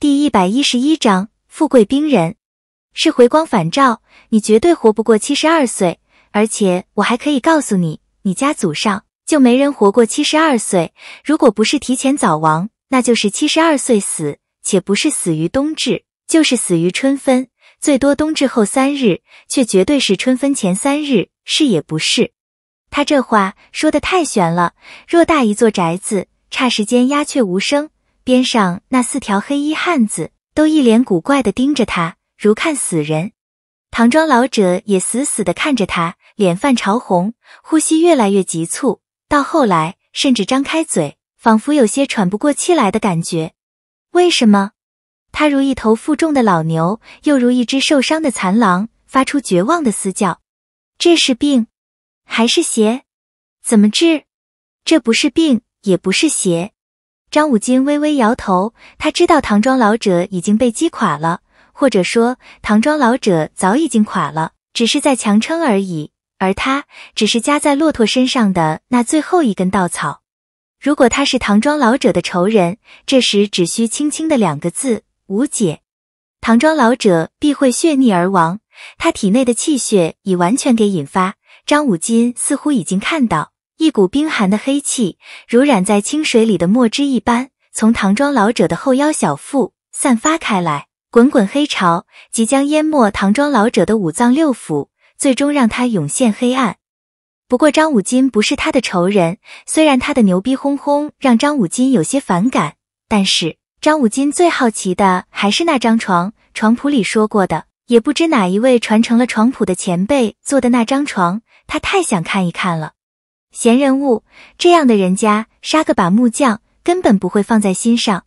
第一百一十一章富贵兵人是回光返照，你绝对活不过七十二岁。而且我还可以告诉你，你家祖上就没人活过七十二岁。如果不是提前早亡，那就是七十二岁死，且不是死于冬至，就是死于春分，最多冬至后三日，却绝对是春分前三日，是也不是？他这话说的太悬了。偌大一座宅子，霎时间鸦雀无声。边上那四条黑衣汉子都一脸古怪的盯着他，如看死人。唐装老者也死死的看着他，脸泛潮红，呼吸越来越急促，到后来甚至张开嘴，仿佛有些喘不过气来的感觉。为什么？他如一头负重的老牛，又如一只受伤的残狼，发出绝望的嘶叫。这是病还是邪？怎么治？这不是病，也不是邪。张武金微微摇头，他知道唐庄老者已经被击垮了，或者说唐庄老者早已经垮了，只是在强撑而已。而他只是夹在骆驼身上的那最后一根稻草。如果他是唐庄老者的仇人，这时只需轻轻的两个字，无解，唐庄老者必会血逆而亡。他体内的气血已完全给引发，张武金似乎已经看到。一股冰寒的黑气，如染在清水里的墨汁一般，从唐庄老者的后腰小腹散发开来，滚滚黑潮即将淹没唐庄老者的五脏六腑，最终让他涌现黑暗。不过张武金不是他的仇人，虽然他的牛逼哄哄让张武金有些反感，但是张武金最好奇的还是那张床。床谱里说过的，也不知哪一位传承了床谱的前辈做的那张床，他太想看一看了。闲人物，这样的人家杀个把木匠，根本不会放在心上。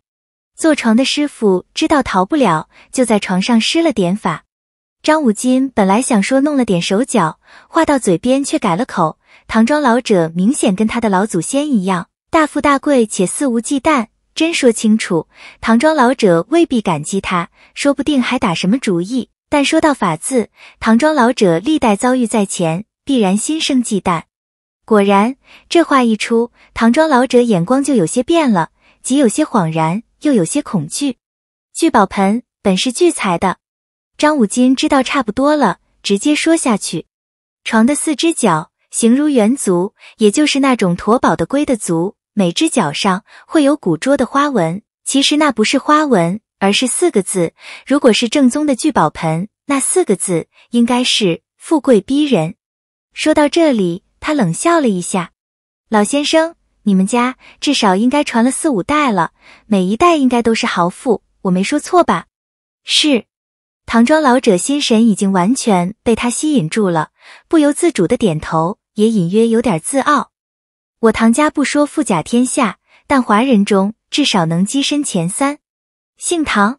做床的师傅知道逃不了，就在床上施了点法。张五金本来想说弄了点手脚，话到嘴边却改了口。唐庄老者明显跟他的老祖先一样，大富大贵且肆无忌惮。真说清楚，唐庄老者未必感激他，说不定还打什么主意。但说到法字，唐庄老者历代遭遇在前，必然心生忌惮。果然，这话一出，唐装老者眼光就有些变了，既有些恍然，又有些恐惧。聚宝盆本是聚财的，张五金知道差不多了，直接说下去。床的四只脚形如圆足，也就是那种驮宝的龟的足，每只脚上会有古拙的花纹。其实那不是花纹，而是四个字。如果是正宗的聚宝盆，那四个字应该是富贵逼人。说到这里。他冷笑了一下，老先生，你们家至少应该传了四五代了，每一代应该都是豪富，我没说错吧？是。唐庄老者心神已经完全被他吸引住了，不由自主的点头，也隐约有点自傲。我唐家不说富甲天下，但华人中至少能跻身前三。姓唐，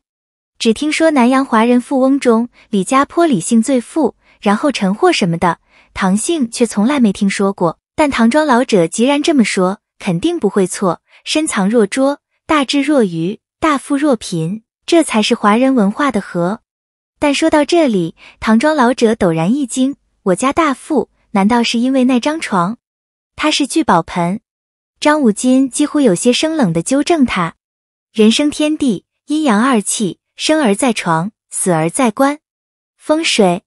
只听说南洋华人富翁中，李家坡李姓最富，然后陈霍什么的。唐姓却从来没听说过，但唐庄老者既然这么说，肯定不会错。深藏若拙，大智若愚，大富若贫，这才是华人文化的核。但说到这里，唐庄老者陡然一惊：我家大富难道是因为那张床？他是聚宝盆。张武金几乎有些生冷地纠正他：人生天地，阴阳二气，生而在床，死而在棺，风水。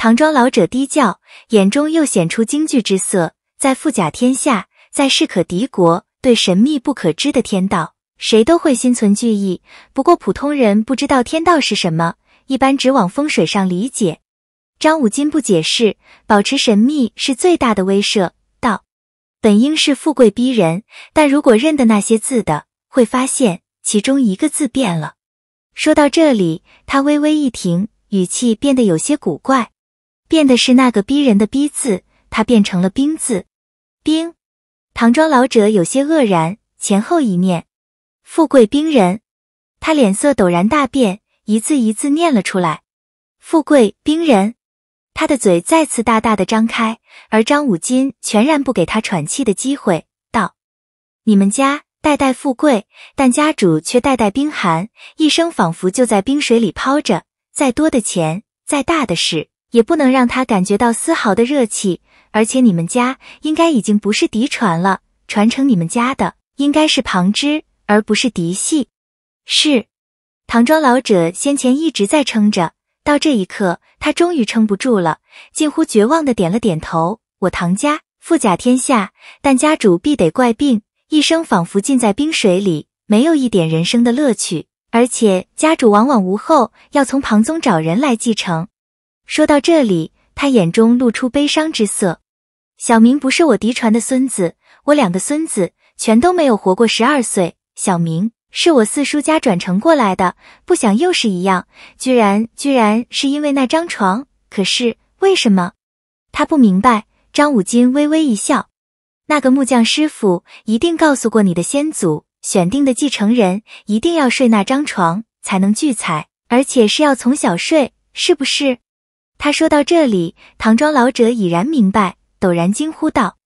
唐庄老者低叫，眼中又显出惊惧之色。在富甲天下，在势可敌国，对神秘不可知的天道，谁都会心存惧意。不过普通人不知道天道是什么，一般只往风水上理解。张武金不解释，保持神秘是最大的威慑。道本应是富贵逼人，但如果认得那些字的，会发现其中一个字变了。说到这里，他微微一停，语气变得有些古怪。变的是那个逼人的“逼”字，它变成了“冰”字。冰。唐庄老者有些愕然，前后一念：“富贵冰人。”他脸色陡然大变，一字一字念了出来：“富贵冰人。”他的嘴再次大大的张开，而张五金全然不给他喘气的机会，道：“你们家代代富贵，但家主却代代冰寒，一生仿佛就在冰水里泡着。再多的钱，再大的事。”也不能让他感觉到丝毫的热气，而且你们家应该已经不是嫡传了，传承你们家的应该是旁支而不是嫡系。是，唐庄老者先前一直在撑着，到这一刻他终于撑不住了，近乎绝望的点了点头。我唐家富甲天下，但家主必得怪病，一生仿佛浸在冰水里，没有一点人生的乐趣，而且家主往往无后，要从旁宗找人来继承。说到这里，他眼中露出悲伤之色。小明不是我嫡传的孙子，我两个孙子全都没有活过十二岁。小明是我四叔家转承过来的，不想又是一样，居然居然是因为那张床。可是为什么？他不明白。张武金微微一笑，那个木匠师傅一定告诉过你的先祖，选定的继承人一定要睡那张床才能聚财，而且是要从小睡，是不是？他说到这里，唐庄老者已然明白，陡然惊呼道：“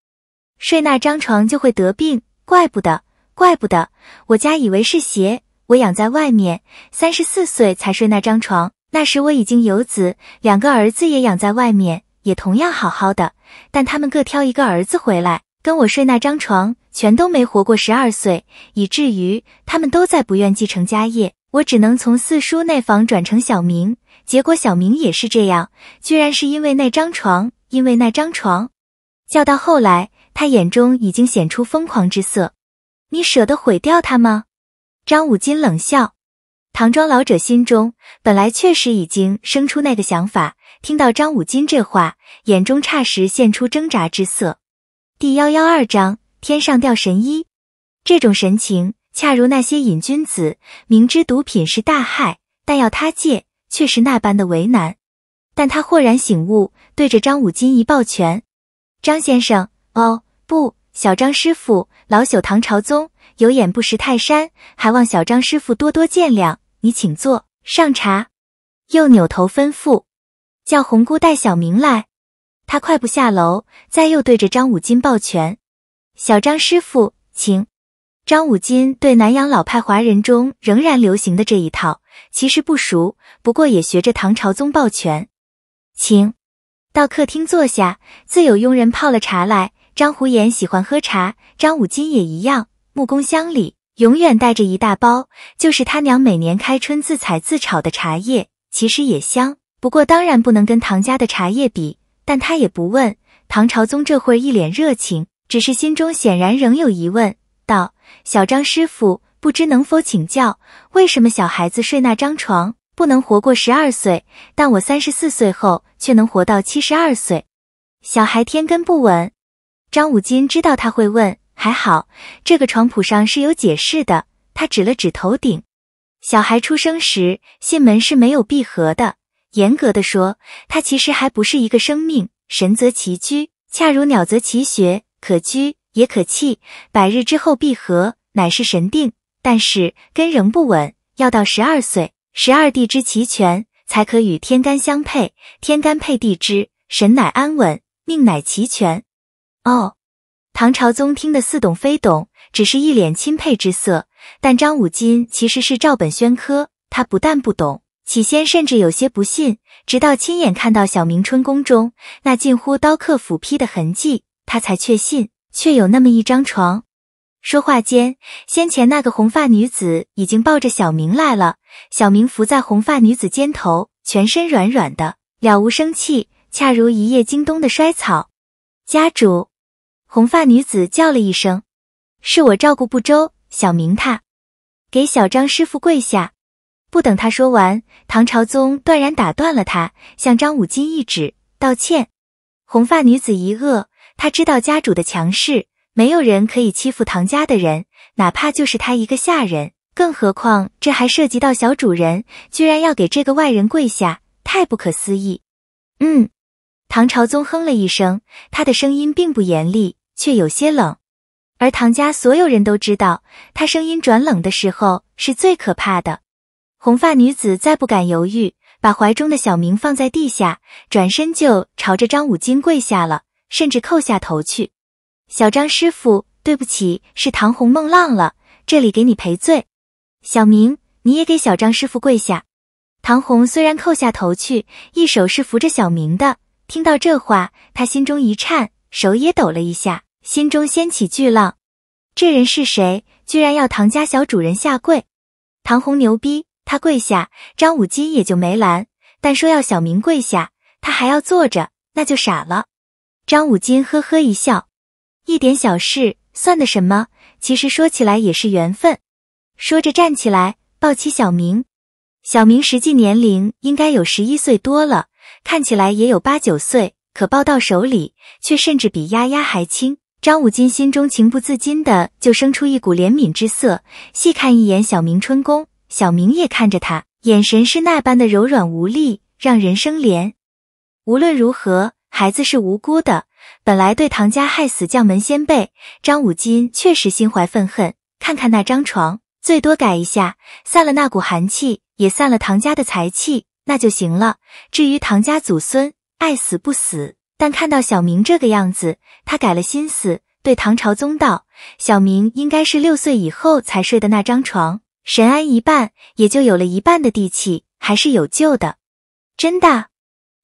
睡那张床就会得病，怪不得，怪不得！我家以为是邪，我养在外面，三十四岁才睡那张床。那时我已经有子，两个儿子也养在外面，也同样好好的。但他们各挑一个儿子回来跟我睡那张床，全都没活过十二岁，以至于他们都在不愿继承家业，我只能从四叔那房转成小明。”结果小明也是这样，居然是因为那张床，因为那张床，叫到后来，他眼中已经显出疯狂之色。你舍得毁掉他吗？张武金冷笑。唐庄老者心中本来确实已经生出那个想法，听到张武金这话，眼中霎时现出挣扎之色。第幺幺二章天上掉神医，这种神情恰如那些瘾君子，明知毒品是大害，但要他戒。却是那般的为难，但他豁然醒悟，对着张五金一抱拳：“张先生，哦，不小张师傅，老朽唐朝宗有眼不识泰山，还望小张师傅多多见谅。你请坐，上茶。”又扭头吩咐：“叫红姑带小明来。”他快步下楼，再又对着张五金抱拳：“小张师傅，请。”张五金对南洋老派华人中仍然流行的这一套其实不熟。不过也学着唐朝宗抱拳，请到客厅坐下，自有佣人泡了茶来。张胡言喜欢喝茶，张五金也一样。木工箱里永远带着一大包，就是他娘每年开春自采自炒的茶叶，其实也香，不过当然不能跟唐家的茶叶比。但他也不问唐朝宗，这会儿一脸热情，只是心中显然仍有疑问，道：“小张师傅，不知能否请教，为什么小孩子睡那张床？”不能活过十二岁，但我三十四岁后却能活到七十二岁。小孩天根不稳。张武金知道他会问，还好这个床铺上是有解释的。他指了指头顶。小孩出生时，囟门是没有闭合的。严格的说，他其实还不是一个生命。神则其居，恰如鸟则其穴，可居也可弃。百日之后闭合，乃是神定。但是根仍不稳，要到十二岁。十二地支齐全，才可与天干相配。天干配地支，神乃安稳，命乃齐全。哦，唐朝宗听得似懂非懂，只是一脸钦佩之色。但张五金其实是照本宣科，他不但不懂，起先甚至有些不信，直到亲眼看到小明春宫中那近乎刀刻斧劈的痕迹，他才确信，确有那么一张床。说话间，先前那个红发女子已经抱着小明来了。小明伏在红发女子肩头，全身软软的，了无生气，恰如一夜经冬的衰草。家主，红发女子叫了一声：“是我照顾不周，小明他……”给小张师傅跪下。不等他说完，唐朝宗断然打断了他，向张武金一指：“道歉。”红发女子一愕，她知道家主的强势。没有人可以欺负唐家的人，哪怕就是他一个下人，更何况这还涉及到小主人，居然要给这个外人跪下，太不可思议！嗯，唐朝宗哼了一声，他的声音并不严厉，却有些冷。而唐家所有人都知道，他声音转冷的时候是最可怕的。红发女子再不敢犹豫，把怀中的小明放在地下，转身就朝着张武金跪下了，甚至扣下头去。小张师傅，对不起，是唐红梦浪了，这里给你赔罪。小明，你也给小张师傅跪下。唐红虽然扣下头去，一手是扶着小明的。听到这话，他心中一颤，手也抖了一下，心中掀起巨浪。这人是谁？居然要唐家小主人下跪？唐红牛逼，他跪下，张武金也就没拦。但说要小明跪下，他还要坐着，那就傻了。张武金呵呵一笑。一点小事算的什么？其实说起来也是缘分。说着站起来，抱起小明。小明实际年龄应该有十一岁多了，看起来也有八九岁，可抱到手里却甚至比丫丫还轻。张武金心中情不自禁的就生出一股怜悯之色。细看一眼小明春宫，小明也看着他，眼神是那般的柔软无力，让人生怜。无论如何，孩子是无辜的。本来对唐家害死将门先辈张五金确实心怀愤恨，看看那张床，最多改一下，散了那股寒气，也散了唐家的财气，那就行了。至于唐家祖孙，爱死不死。但看到小明这个样子，他改了心思，对唐朝宗道：“小明应该是六岁以后才睡的那张床，神安一半，也就有了一半的地气，还是有救的。”真的？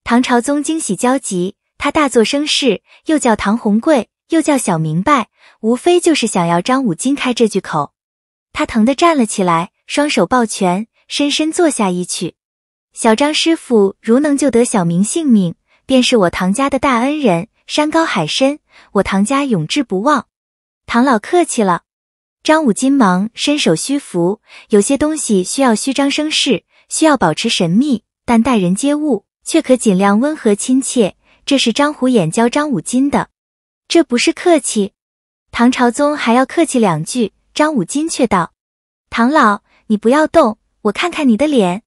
唐朝宗惊喜交集。他大做声势，又叫唐洪贵，又叫小明白，无非就是想要张五金开这句口。他疼得站了起来，双手抱拳，深深坐下一曲。小张师傅如能救得小明性命，便是我唐家的大恩人。山高海深，我唐家永志不忘。唐老客气了。张五金忙伸手虚扶，有些东西需要虚张声势，需要保持神秘，但待人接物却可尽量温和亲切。这是张虎眼教张武金的，这不是客气。唐朝宗还要客气两句，张武金却道：“唐老，你不要动，我看看你的脸。”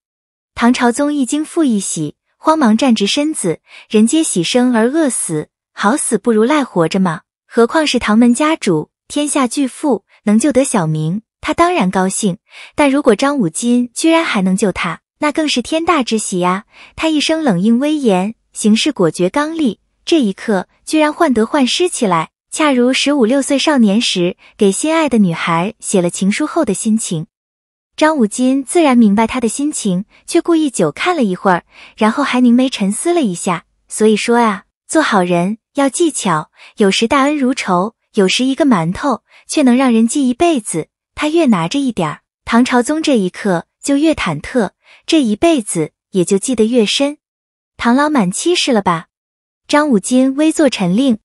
唐朝宗一惊复一喜，慌忙站直身子。人皆喜生而恶死，好死不如赖活着嘛，何况是唐门家主，天下巨富，能救得小明，他当然高兴。但如果张武金居然还能救他，那更是天大之喜呀！他一声冷硬威严。行事果决刚立，这一刻居然患得患失起来，恰如十五六岁少年时给心爱的女孩写了情书后的心情。张武金自然明白他的心情，却故意久看了一会儿，然后还凝眉沉思了一下。所以说啊，做好人要技巧，有时大恩如仇，有时一个馒头却能让人记一辈子。他越拿着一点，唐朝宗这一刻就越忐忑，这一辈子也就记得越深。唐老满七十了吧？张五金微作陈令，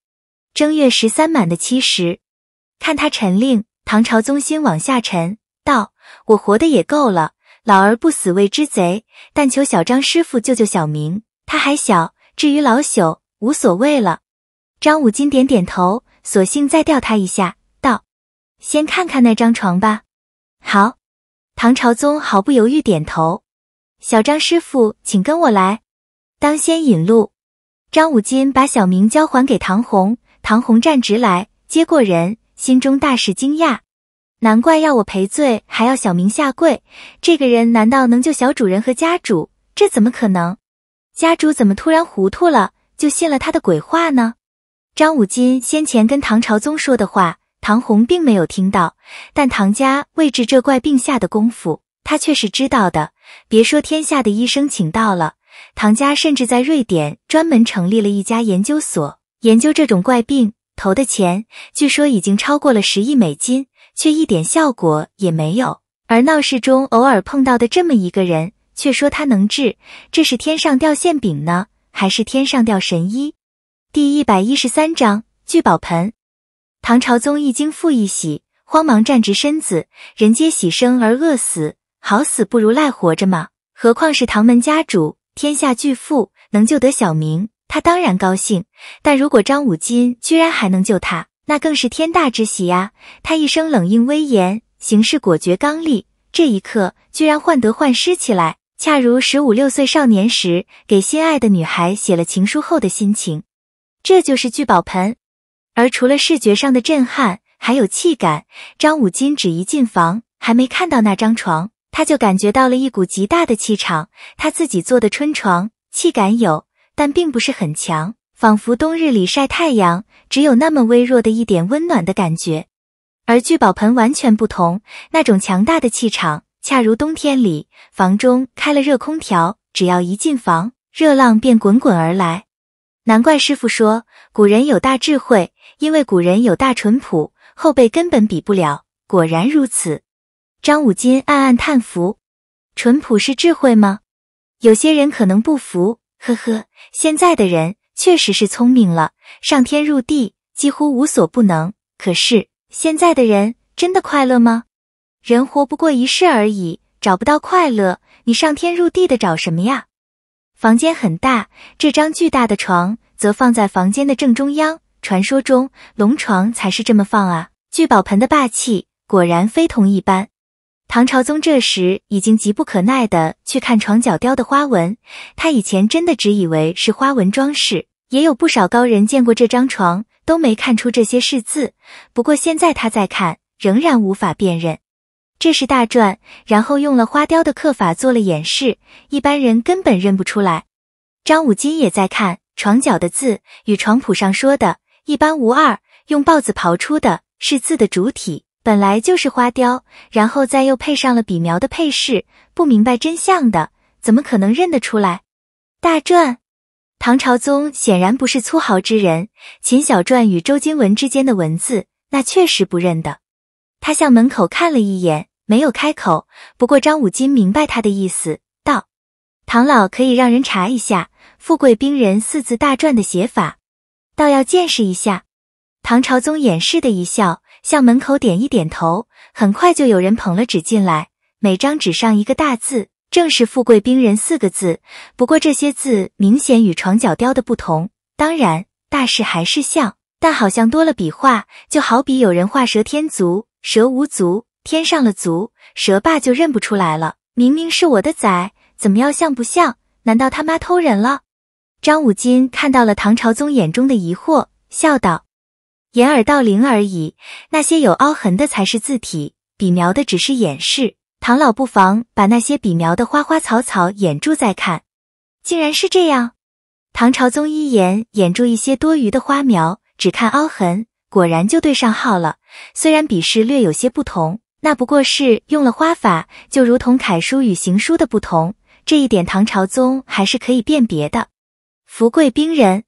正月十三满的七十，看他陈令。唐朝宗心往下沉，道：“我活的也够了，老而不死为知贼，但求小张师傅救救小明，他还小。至于老朽，无所谓了。”张五金点点头，索性再吊他一下，道：“先看看那张床吧。”好，唐朝宗毫不犹豫点头。小张师傅，请跟我来。当先引路，张武金把小明交还给唐红，唐红站直来接过人，心中大是惊讶，难怪要我赔罪，还要小明下跪，这个人难道能救小主人和家主？这怎么可能？家主怎么突然糊涂了，就信了他的鬼话呢？张武金先前跟唐朝宗说的话，唐红并没有听到，但唐家为治这怪病下的功夫，他却是知道的。别说天下的医生请到了。唐家甚至在瑞典专门成立了一家研究所，研究这种怪病，投的钱据说已经超过了十亿美金，却一点效果也没有。而闹市中偶尔碰到的这么一个人，却说他能治，这是天上掉馅饼呢，还是天上掉神医？第一百一十三章聚宝盆。唐朝宗一惊，复一喜，慌忙站直身子。人皆喜生而饿死，好死不如赖活着嘛，何况是唐门家主。天下巨富能救得小明，他当然高兴。但如果张五金居然还能救他，那更是天大之喜呀！他一生冷硬威严，行事果决刚烈，这一刻居然患得患失起来，恰如十五六岁少年时给心爱的女孩写了情书后的心情。这就是聚宝盆。而除了视觉上的震撼，还有气感。张五金只一进房，还没看到那张床。他就感觉到了一股极大的气场，他自己做的春床气感有，但并不是很强，仿佛冬日里晒太阳，只有那么微弱的一点温暖的感觉。而聚宝盆完全不同，那种强大的气场，恰如冬天里房中开了热空调，只要一进房，热浪便滚滚而来。难怪师傅说古人有大智慧，因为古人有大淳朴，后辈根本比不了。果然如此。张武金暗暗叹服，淳朴是智慧吗？有些人可能不服，呵呵，现在的人确实是聪明了，上天入地几乎无所不能。可是现在的人真的快乐吗？人活不过一世而已，找不到快乐，你上天入地的找什么呀？房间很大，这张巨大的床则放在房间的正中央。传说中龙床才是这么放啊！聚宝盆的霸气果然非同一般。唐朝宗这时已经急不可耐地去看床角雕的花纹，他以前真的只以为是花纹装饰，也有不少高人见过这张床都没看出这些是字。不过现在他在看，仍然无法辨认，这是大篆，然后用了花雕的刻法做了演示，一般人根本认不出来。张武金也在看床角的字，与床谱上说的一般无二，用豹子刨出的是字的主体。本来就是花雕，然后再又配上了笔描的配饰，不明白真相的怎么可能认得出来？大篆，唐朝宗显然不是粗豪之人，秦小篆与周金文之间的文字，那确实不认得。他向门口看了一眼，没有开口。不过张武金明白他的意思，道：“唐老可以让人查一下‘富贵兵人’四字大篆的写法，倒要见识一下。”唐朝宗掩饰的一笑。向门口点一点头，很快就有人捧了纸进来，每张纸上一个大字，正是“富贵兵人”四个字。不过这些字明显与床角雕的不同，当然大势还是像，但好像多了笔画，就好比有人画蛇添足，蛇无足，添上了足，蛇爸就认不出来了。明明是我的崽，怎么要像不像？难道他妈偷人了？张武金看到了唐朝宗眼中的疑惑，笑道。掩耳盗铃而已。那些有凹痕的才是字体，笔描的只是掩饰。唐老不妨把那些笔描的花花草草掩住再看，竟然是这样。唐朝宗一眼掩住一些多余的花苗，只看凹痕，果然就对上号了。虽然笔势略有些不同，那不过是用了花法，就如同楷书与行书的不同。这一点唐朝宗还是可以辨别的。福贵兵人。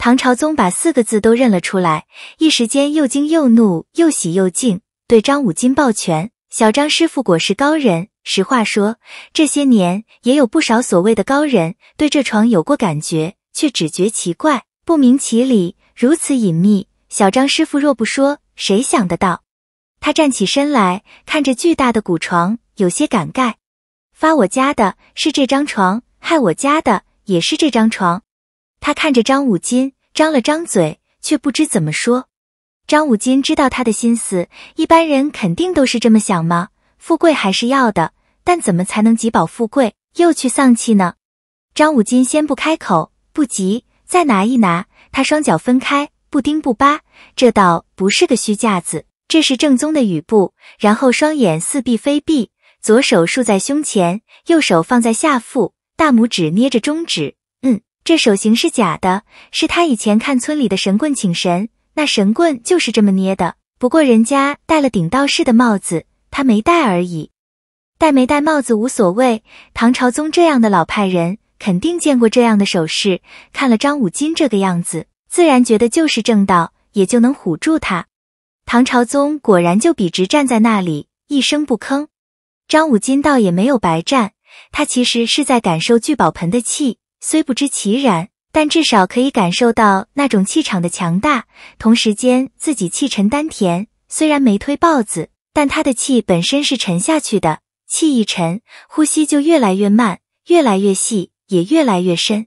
唐朝宗把四个字都认了出来，一时间又惊又怒又喜又敬，对张武金抱拳：“小张师傅果是高人。”实话说，这些年也有不少所谓的高人对这床有过感觉，却只觉奇怪，不明其理。如此隐秘，小张师傅若不说，谁想得到？他站起身来，看着巨大的古床，有些感慨：“发我家的是这张床，害我家的也是这张床。”他看着张武金，张了张嘴，却不知怎么说。张武金知道他的心思，一般人肯定都是这么想吗？富贵还是要的，但怎么才能既保富贵又去丧气呢？张武金先不开口，不急，再拿一拿。他双脚分开，不丁不扒，这倒不是个虚架子，这是正宗的雨布。然后双眼似闭非闭，左手竖在胸前，右手放在下腹，大拇指捏着中指。这手型是假的，是他以前看村里的神棍请神，那神棍就是这么捏的。不过人家戴了顶道士的帽子，他没戴而已。戴没戴帽子无所谓，唐朝宗这样的老派人肯定见过这样的手势，看了张五金这个样子，自然觉得就是正道，也就能唬住他。唐朝宗果然就笔直站在那里，一声不吭。张五金倒也没有白站，他其实是在感受聚宝盆的气。虽不知其然，但至少可以感受到那种气场的强大。同时间，自己气沉丹田，虽然没推豹子，但他的气本身是沉下去的。气一沉，呼吸就越来越慢，越来越细，也越来越深。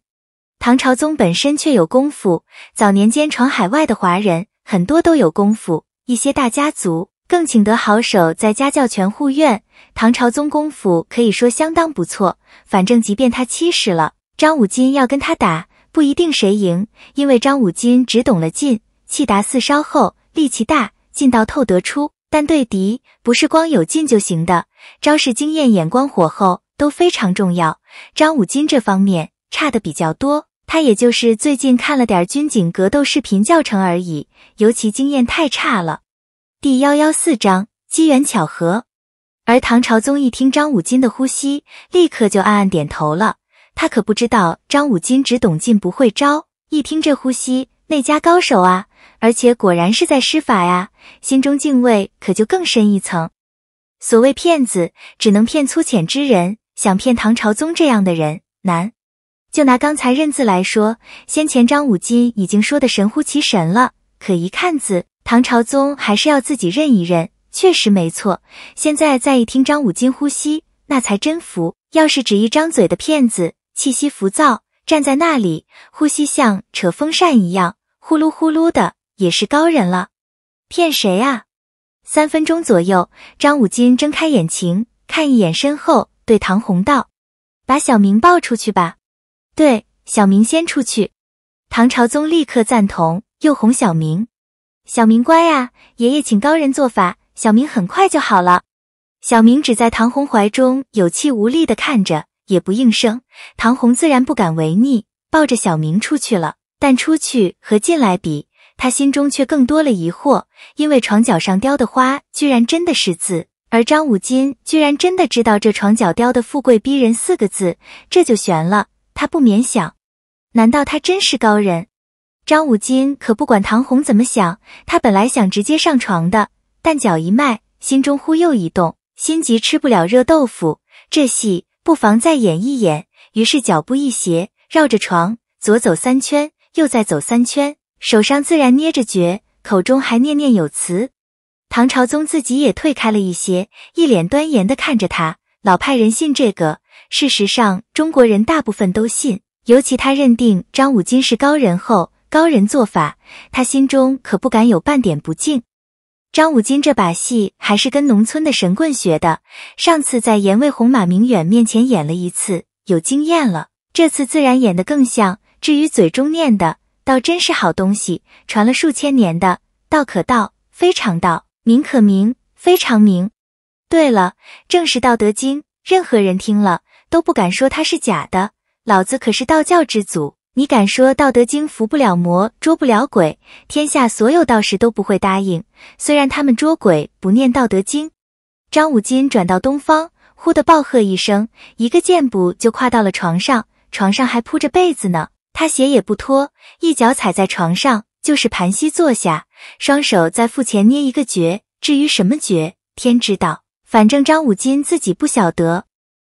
唐朝宗本身却有功夫，早年间闯海外的华人很多都有功夫，一些大家族更请得好手在家教全护院。唐朝宗功夫可以说相当不错，反正即便他七十了。张武金要跟他打，不一定谁赢，因为张武金只懂了进，气达四稍后力气大，进到透得出。但对敌不是光有进就行的，招式、经验、眼光、火候都非常重要。张武金这方面差的比较多，他也就是最近看了点军警格斗视频教程而已，尤其经验太差了。第幺幺四章机缘巧合，而唐朝宗一听张武金的呼吸，立刻就暗暗点头了。他可不知道张五金只懂进不会招，一听这呼吸，内家高手啊！而且果然是在施法呀，心中敬畏可就更深一层。所谓骗子，只能骗粗浅之人，想骗唐朝宗这样的人难。就拿刚才认字来说，先前张五金已经说的神乎其神了，可一看字，唐朝宗还是要自己认一认，确实没错。现在再一听张五金呼吸，那才真服。要是只一张嘴的骗子。气息浮躁，站在那里，呼吸像扯风扇一样，呼噜呼噜的，也是高人了。骗谁啊？三分钟左右，张武金睁开眼睛，看一眼身后，对唐红道：“把小明抱出去吧。”“对，小明先出去。”唐朝宗立刻赞同，又哄小明：“小明乖啊，爷爷请高人做法，小明很快就好了。”小明只在唐红怀中有气无力的看着。也不应声，唐红自然不敢违逆，抱着小明出去了。但出去和进来比，他心中却更多了疑惑，因为床脚上雕的花居然真的是字，而张五金居然真的知道这床脚雕的“富贵逼人”四个字，这就悬了。他不免想，难道他真是高人？张五金可不管唐红怎么想，他本来想直接上床的，但脚一迈，心中忽又一动，心急吃不了热豆腐，这戏。不妨再演一演。于是脚步一斜，绕着床左走三圈，右再走三圈，手上自然捏着诀，口中还念念有词。唐朝宗自己也退开了一些，一脸端严的看着他。老派人信这个，事实上中国人大部分都信，尤其他认定张武金是高人后，高人做法，他心中可不敢有半点不敬。张武金这把戏还是跟农村的神棍学的，上次在严卫红、马明远面前演了一次，有经验了，这次自然演得更像。至于嘴中念的，倒真是好东西，传了数千年的。道可道，非常道；名可名，非常名。对了，正是《道德经》，任何人听了都不敢说它是假的。老子可是道教之祖。你敢说《道德经》服不了魔，捉不了鬼？天下所有道士都不会答应。虽然他们捉鬼不念《道德经》。张五金转到东方，忽地暴喝一声，一个箭步就跨到了床上，床上还铺着被子呢。他鞋也不脱，一脚踩在床上，就是盘膝坐下，双手在腹前捏一个诀。至于什么诀，天知道，反正张五金自己不晓得。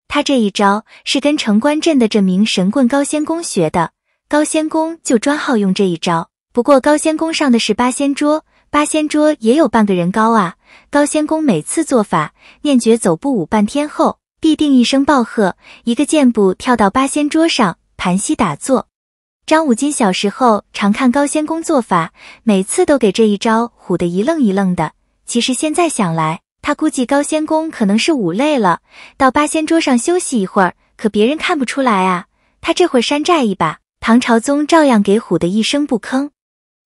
他这一招是跟城关镇的这名神棍高仙公学的。高仙宫就专好用这一招，不过高仙宫上的是八仙桌，八仙桌也有半个人高啊。高仙宫每次做法念诀走步舞半天后，必定一声暴喝，一个箭步跳到八仙桌上盘膝打坐。张武金小时候常看高仙宫做法，每次都给这一招唬得一愣一愣的。其实现在想来，他估计高仙宫可能是舞累了，到八仙桌上休息一会儿，可别人看不出来啊。他这会山寨一把。唐朝宗照样给唬得一声不吭，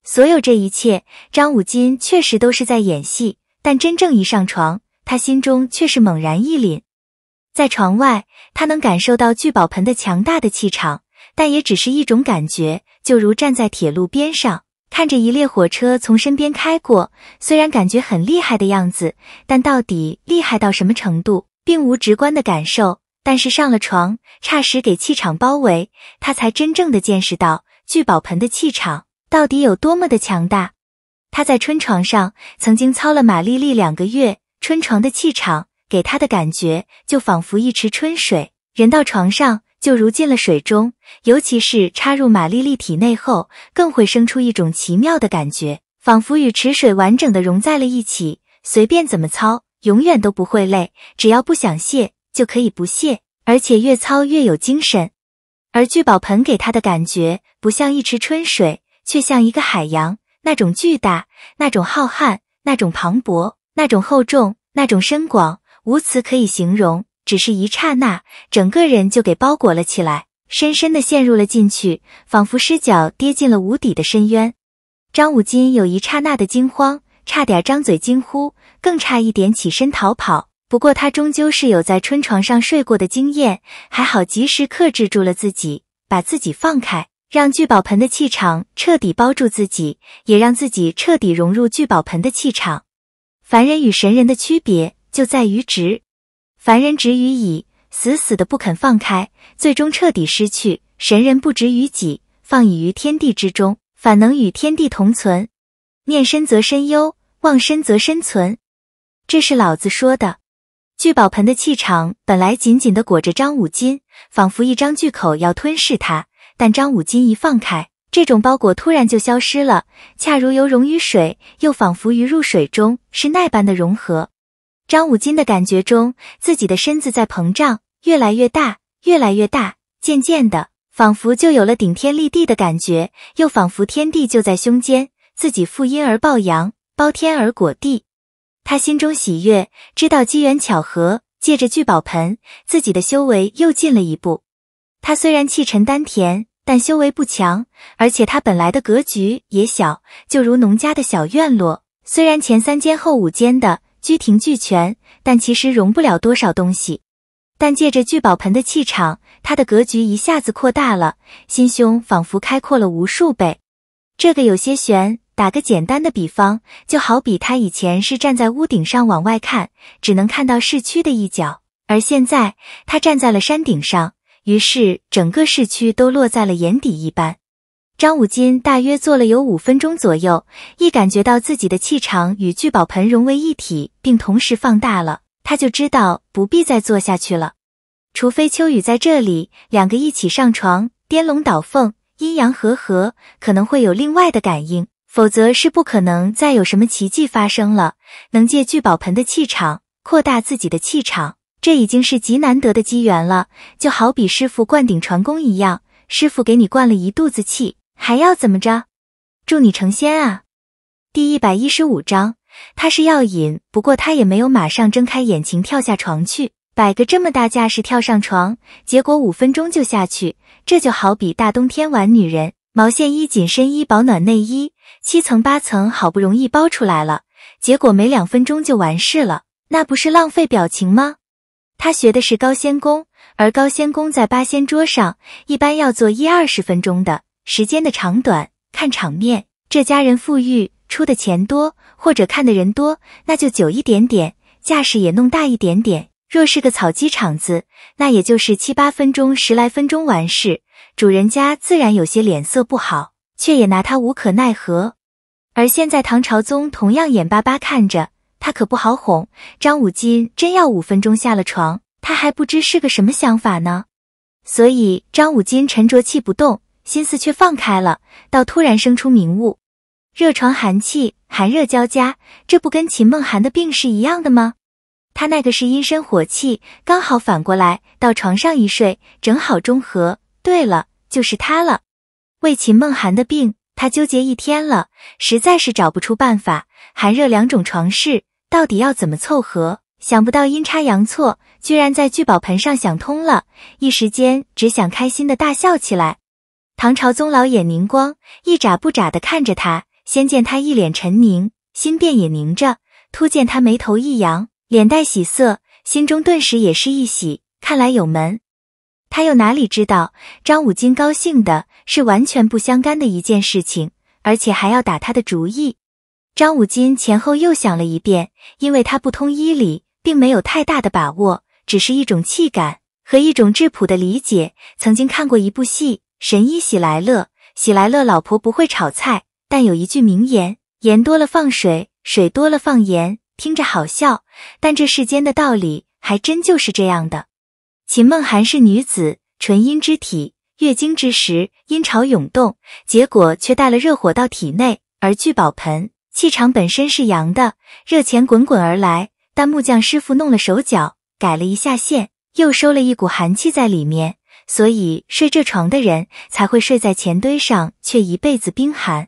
所有这一切，张武金确实都是在演戏，但真正一上床，他心中却是猛然一凛。在床外，他能感受到聚宝盆的强大的气场，但也只是一种感觉，就如站在铁路边上看着一列火车从身边开过，虽然感觉很厉害的样子，但到底厉害到什么程度，并无直观的感受。但是上了床，霎时给气场包围，他才真正的见识到聚宝盆的气场到底有多么的强大。他在春床上曾经操了马丽丽两个月，春床的气场给他的感觉就仿佛一池春水，人到床上就如进了水中，尤其是插入马丽丽体内后，更会生出一种奇妙的感觉，仿佛与池水完整的融在了一起，随便怎么操，永远都不会累，只要不想卸。就可以不屑，而且越操越有精神。而聚宝盆给他的感觉不像一池春水，却像一个海洋，那种巨大，那种浩瀚，那种磅礴，那种厚重，那种深广，无词可以形容。只是一刹那，整个人就给包裹了起来，深深的陷入了进去，仿佛失脚跌进了无底的深渊。张武金有一刹那的惊慌，差点张嘴惊呼，更差一点起身逃跑。不过他终究是有在春床上睡过的经验，还好及时克制住了自己，把自己放开，让聚宝盆的气场彻底包住自己，也让自己彻底融入聚宝盆的气场。凡人与神人的区别就在于执，凡人执于已，死死的不肯放开，最终彻底失去；神人不执于己，放以于天地之中，反能与天地同存。念深则身忧，忘深则身存，这是老子说的。聚宝盆的气场本来紧紧地裹着张五金，仿佛一张巨口要吞噬他。但张五金一放开，这种包裹突然就消失了，恰如游溶于水，又仿佛鱼入水中，是那般的融合。张五金的感觉中，自己的身子在膨胀，越来越大，越来越大，渐渐的，仿佛就有了顶天立地的感觉，又仿佛天地就在胸间，自己负阴而抱阳，包天而裹地。他心中喜悦，知道机缘巧合，借着聚宝盆，自己的修为又进了一步。他虽然气沉丹田，但修为不强，而且他本来的格局也小，就如农家的小院落，虽然前三间后五间的居亭俱全，但其实容不了多少东西。但借着聚宝盆的气场，他的格局一下子扩大了，心胸仿佛开阔了无数倍。这个有些悬。打个简单的比方，就好比他以前是站在屋顶上往外看，只能看到市区的一角；而现在他站在了山顶上，于是整个市区都落在了眼底一般。张武金大约坐了有五分钟左右，一感觉到自己的气场与聚宝盆融为一体，并同时放大了，他就知道不必再坐下去了。除非秋雨在这里，两个一起上床，颠龙倒凤，阴阳和合，可能会有另外的感应。否则是不可能再有什么奇迹发生了。能借聚宝盆的气场扩大自己的气场，这已经是极难得的机缘了。就好比师傅灌顶传功一样，师傅给你灌了一肚子气，还要怎么着？助你成仙啊！第一百一十五章，他是药引，不过他也没有马上睁开眼睛跳下床去，摆个这么大架势跳上床，结果五分钟就下去。这就好比大冬天玩女人，毛线衣、紧身衣、保暖内衣。七层八层好不容易包出来了，结果没两分钟就完事了，那不是浪费表情吗？他学的是高仙功，而高仙功在八仙桌上一般要做一二十分钟的时间的长短，看场面。这家人富裕，出的钱多，或者看的人多，那就久一点点，架势也弄大一点点。若是个草鸡场子，那也就是七八分钟、十来分钟完事，主人家自然有些脸色不好。却也拿他无可奈何，而现在唐朝宗同样眼巴巴看着他，可不好哄。张武金真要五分钟下了床，他还不知是个什么想法呢。所以张武金沉着气不动，心思却放开了，倒突然生出明悟：热床寒气，寒热交加，这不跟秦梦涵的病是一样的吗？他那个是阴身火气，刚好反过来到床上一睡，正好中和。对了，就是他了。为秦梦涵的病，他纠结一天了，实在是找不出办法。寒热两种床室到底要怎么凑合？想不到阴差阳错，居然在聚宝盆上想通了，一时间只想开心的大笑起来。唐朝宗老眼凝光，一眨不眨地看着他，先见他一脸沉凝，心便也凝着。突见他眉头一扬，脸带喜色，心中顿时也是一喜，看来有门。他又哪里知道张武金高兴的？是完全不相干的一件事情，而且还要打他的主意。张武金前后又想了一遍，因为他不通医理，并没有太大的把握，只是一种气感和一种质朴的理解。曾经看过一部戏《神医喜来乐》，喜来乐老婆不会炒菜，但有一句名言：“盐多了放水，水多了放盐。”听着好笑，但这世间的道理还真就是这样的。秦梦涵是女子，纯阴之体。月经之时，阴潮涌动，结果却带了热火到体内。而聚宝盆气场本身是阳的，热钱滚滚而来，但木匠师傅弄了手脚，改了一下线，又收了一股寒气在里面，所以睡这床的人才会睡在钱堆上，却一辈子冰寒。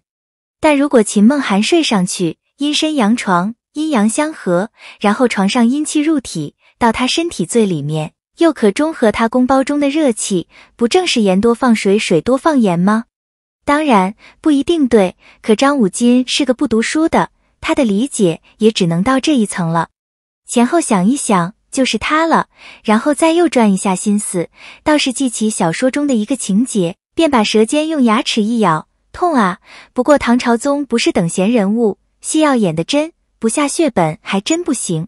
但如果秦梦涵睡上去，阴身阳床，阴阳相合，然后床上阴气入体，到他身体最里面。又可中和他宫包中的热气，不正是盐多放水，水多放盐吗？当然不一定对。可张五金是个不读书的，他的理解也只能到这一层了。前后想一想，就是他了。然后再又转一下心思，倒是记起小说中的一个情节，便把舌尖用牙齿一咬，痛啊！不过唐朝宗不是等闲人物，戏要演得真，不下血本还真不行。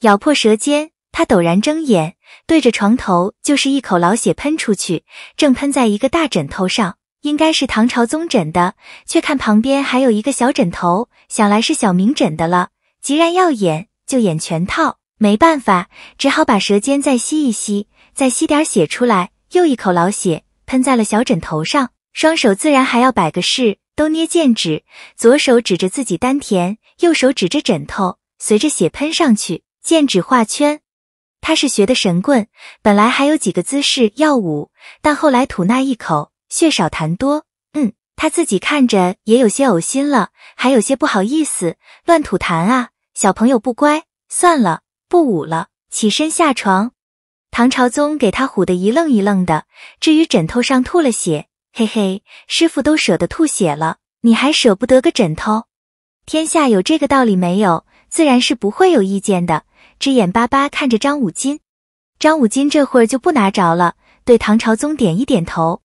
咬破舌尖。他陡然睁眼，对着床头就是一口老血喷出去，正喷在一个大枕头上，应该是唐朝宗枕的，却看旁边还有一个小枕头，想来是小明枕的了。既然要演，就演全套，没办法，只好把舌尖再吸一吸，再吸点血出来，又一口老血喷在了小枕头上。双手自然还要摆个势，都捏剑指，左手指着自己丹田，右手指着枕头，随着血喷上去，剑指画圈。他是学的神棍，本来还有几个姿势要舞，但后来吐那一口血少痰多，嗯，他自己看着也有些呕心了，还有些不好意思乱吐痰啊，小朋友不乖，算了，不舞了，起身下床。唐朝宗给他唬得一愣一愣的，至于枕头上吐了血，嘿嘿，师傅都舍得吐血了，你还舍不得个枕头？天下有这个道理没有？自然是不会有意见的。只眼巴巴看着张五金，张五金这会儿就不拿着了，对唐朝宗点一点头：“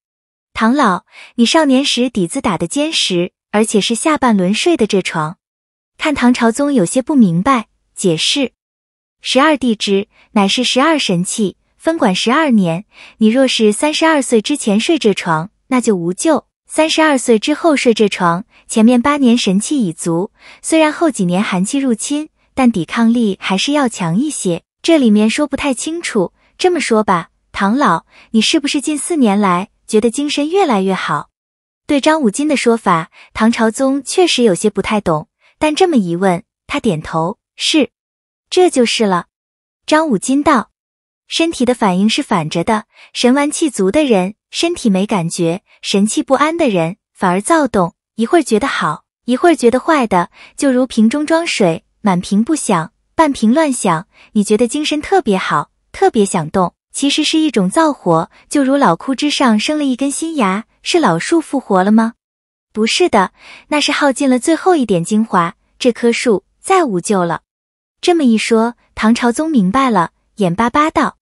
唐老，你少年时底子打得坚实，而且是下半轮睡的这床。”看唐朝宗有些不明白，解释：“十二地支乃是十二神器，分管十二年。你若是三十二岁之前睡这床，那就无救；三十二岁之后睡这床，前面八年神气已足，虽然后几年寒气入侵。”但抵抗力还是要强一些，这里面说不太清楚。这么说吧，唐老，你是不是近四年来觉得精神越来越好？对张武金的说法，唐朝宗确实有些不太懂，但这么一问，他点头，是，这就是了。张武金道：“身体的反应是反着的，神完气足的人，身体没感觉；神气不安的人，反而躁动，一会儿觉得好，一会儿觉得坏的，就如瓶中装水。”满屏不响，半屏乱响，你觉得精神特别好，特别想动，其实是一种燥火，就如老枯枝上生了一根新芽，是老树复活了吗？不是的，那是耗尽了最后一点精华，这棵树再无救了。这么一说，唐朝宗明白了，眼巴巴道：“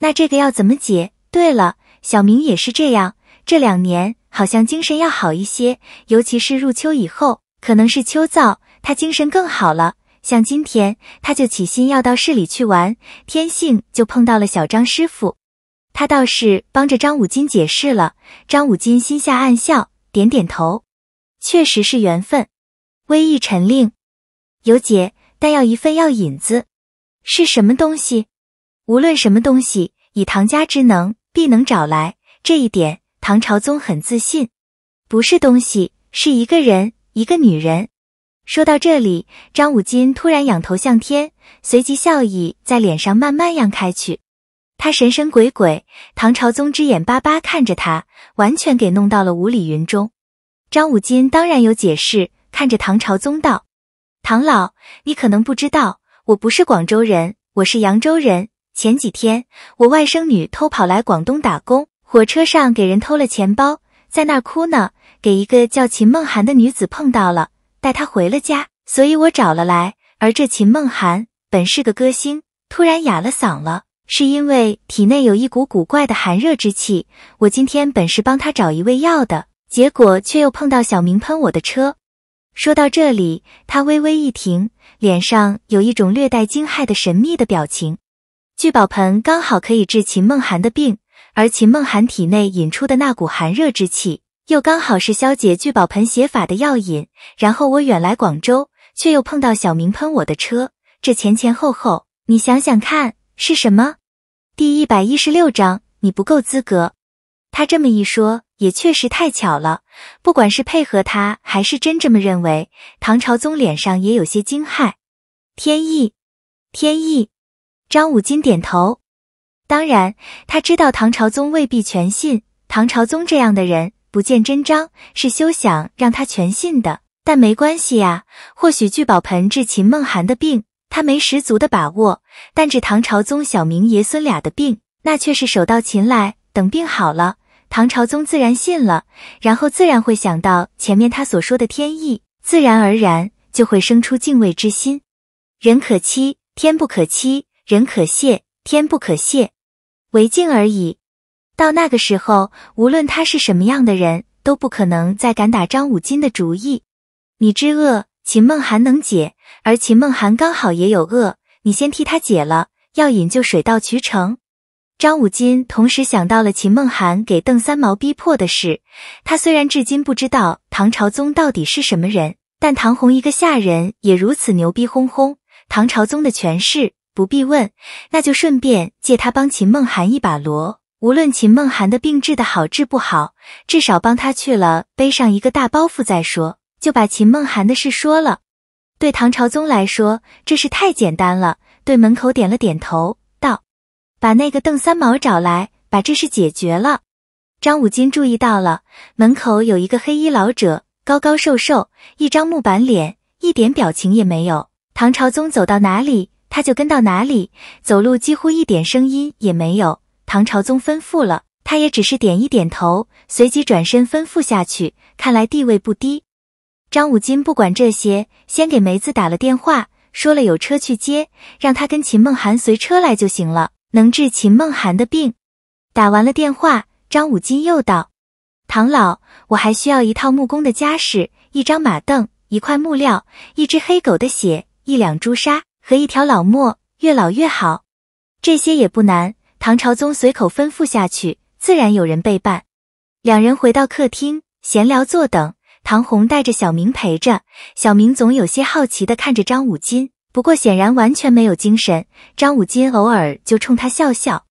那这个要怎么解？”对了，小明也是这样，这两年好像精神要好一些，尤其是入秋以后，可能是秋燥，他精神更好了。像今天，他就起心要到市里去玩，天性就碰到了小张师傅，他倒是帮着张五金解释了。张五金心下暗笑，点点头，确实是缘分。微一沉令，有解，但要一份药引子，是什么东西？无论什么东西，以唐家之能，必能找来。这一点，唐朝宗很自信。不是东西，是一个人，一个女人。说到这里，张武金突然仰头向天，随即笑意在脸上慢慢漾开去。他神神鬼鬼，唐朝宗之眼巴巴看着他，完全给弄到了五里云中。张武金当然有解释，看着唐朝宗道：“唐老，你可能不知道，我不是广州人，我是扬州人。前几天我外甥女偷跑来广东打工，火车上给人偷了钱包，在那儿哭呢，给一个叫秦梦涵的女子碰到了。”带他回了家，所以我找了来。而这秦梦涵本是个歌星，突然哑了嗓了，是因为体内有一股古怪的寒热之气。我今天本是帮他找一味药的，结果却又碰到小明喷我的车。说到这里，他微微一停，脸上有一种略带惊骇的神秘的表情。聚宝盆刚好可以治秦梦涵的病，而秦梦涵体内引出的那股寒热之气。又刚好是消解聚宝盆邪法的药引，然后我远来广州，却又碰到小明喷我的车，这前前后后，你想想看是什么？第一百一十六章，你不够资格。他这么一说，也确实太巧了。不管是配合他，还是真这么认为，唐朝宗脸上也有些惊骇。天意，天意。张武金点头。当然，他知道唐朝宗未必全信。唐朝宗这样的人。不见真章，是休想让他全信的。但没关系呀，或许聚宝盆治秦梦涵的病，他没十足的把握；但治唐朝宗小明爷孙俩的病，那却是手到擒来。等病好了，唐朝宗自然信了，然后自然会想到前面他所说的天意，自然而然就会生出敬畏之心。人可欺，天不可欺；人可谢，天不可谢。为敬而已。到那个时候，无论他是什么样的人，都不可能再敢打张五金的主意。你之恶，秦梦涵能解，而秦梦涵刚好也有恶，你先替他解了，要引就水到渠成。张五金同时想到了秦梦涵给邓三毛逼迫的事，他虽然至今不知道唐朝宗到底是什么人，但唐红一个下人也如此牛逼哄哄，唐朝宗的权势不必问，那就顺便借他帮秦梦涵一把罗。无论秦梦涵的病治的好治不好，至少帮他去了背上一个大包袱再说。就把秦梦涵的事说了。对唐朝宗来说，这事太简单了。对门口点了点头，道：“把那个邓三毛找来，把这事解决了。”张武金注意到了门口有一个黑衣老者，高高瘦瘦，一张木板脸，一点表情也没有。唐朝宗走到哪里，他就跟到哪里，走路几乎一点声音也没有。唐朝宗吩咐了，他也只是点一点头，随即转身吩咐下去。看来地位不低。张武金不管这些，先给梅子打了电话，说了有车去接，让他跟秦梦涵随车来就行了。能治秦梦涵的病。打完了电话，张武金又道：“唐老，我还需要一套木工的家什，一张马凳，一块木料，一只黑狗的血，一两朱砂和一条老墨，越老越好。这些也不难。”唐朝宗随口吩咐下去，自然有人备办。两人回到客厅闲聊坐等。唐红带着小明陪着，小明总有些好奇的看着张武金，不过显然完全没有精神。张武金偶尔就冲他笑笑。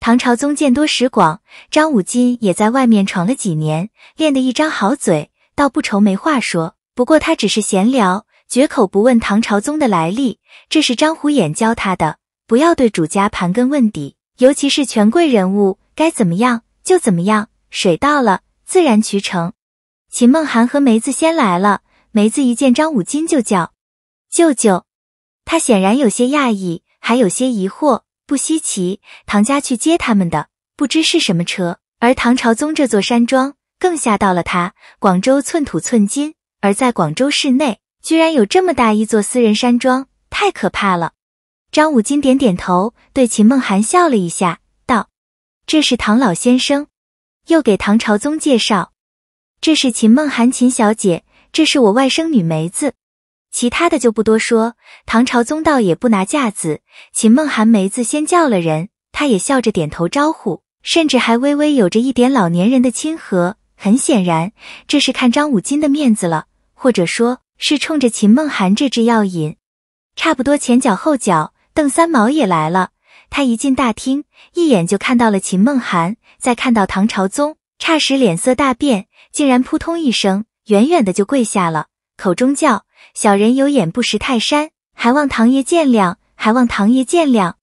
唐朝宗见多识广，张武金也在外面闯了几年，练得一张好嘴，倒不愁没话说。不过他只是闲聊，绝口不问唐朝宗的来历。这是张虎眼教他的，不要对主家盘根问底。尤其是权贵人物，该怎么样就怎么样，水到了自然渠成。秦梦涵和梅子先来了，梅子一见张武金就叫舅舅，他显然有些讶异，还有些疑惑，不稀奇，唐家去接他们的，不知是什么车。而唐朝宗这座山庄更吓到了他，广州寸土寸金，而在广州市内居然有这么大一座私人山庄，太可怕了。张武金点点头，对秦梦涵笑了一下，道：“这是唐老先生。”又给唐朝宗介绍：“这是秦梦涵，秦小姐。这是我外甥女梅子。其他的就不多说。”唐朝宗倒也不拿架子。秦梦涵、梅子先叫了人，他也笑着点头招呼，甚至还微微有着一点老年人的亲和。很显然，这是看张武金的面子了，或者说，是冲着秦梦涵这支药引。差不多前脚后脚。邓三毛也来了，他一进大厅，一眼就看到了秦梦涵，再看到唐朝宗，霎时脸色大变，竟然扑通一声，远远的就跪下了，口中叫：“小人有眼不识泰山，还望唐爷见谅，还望唐爷见谅。”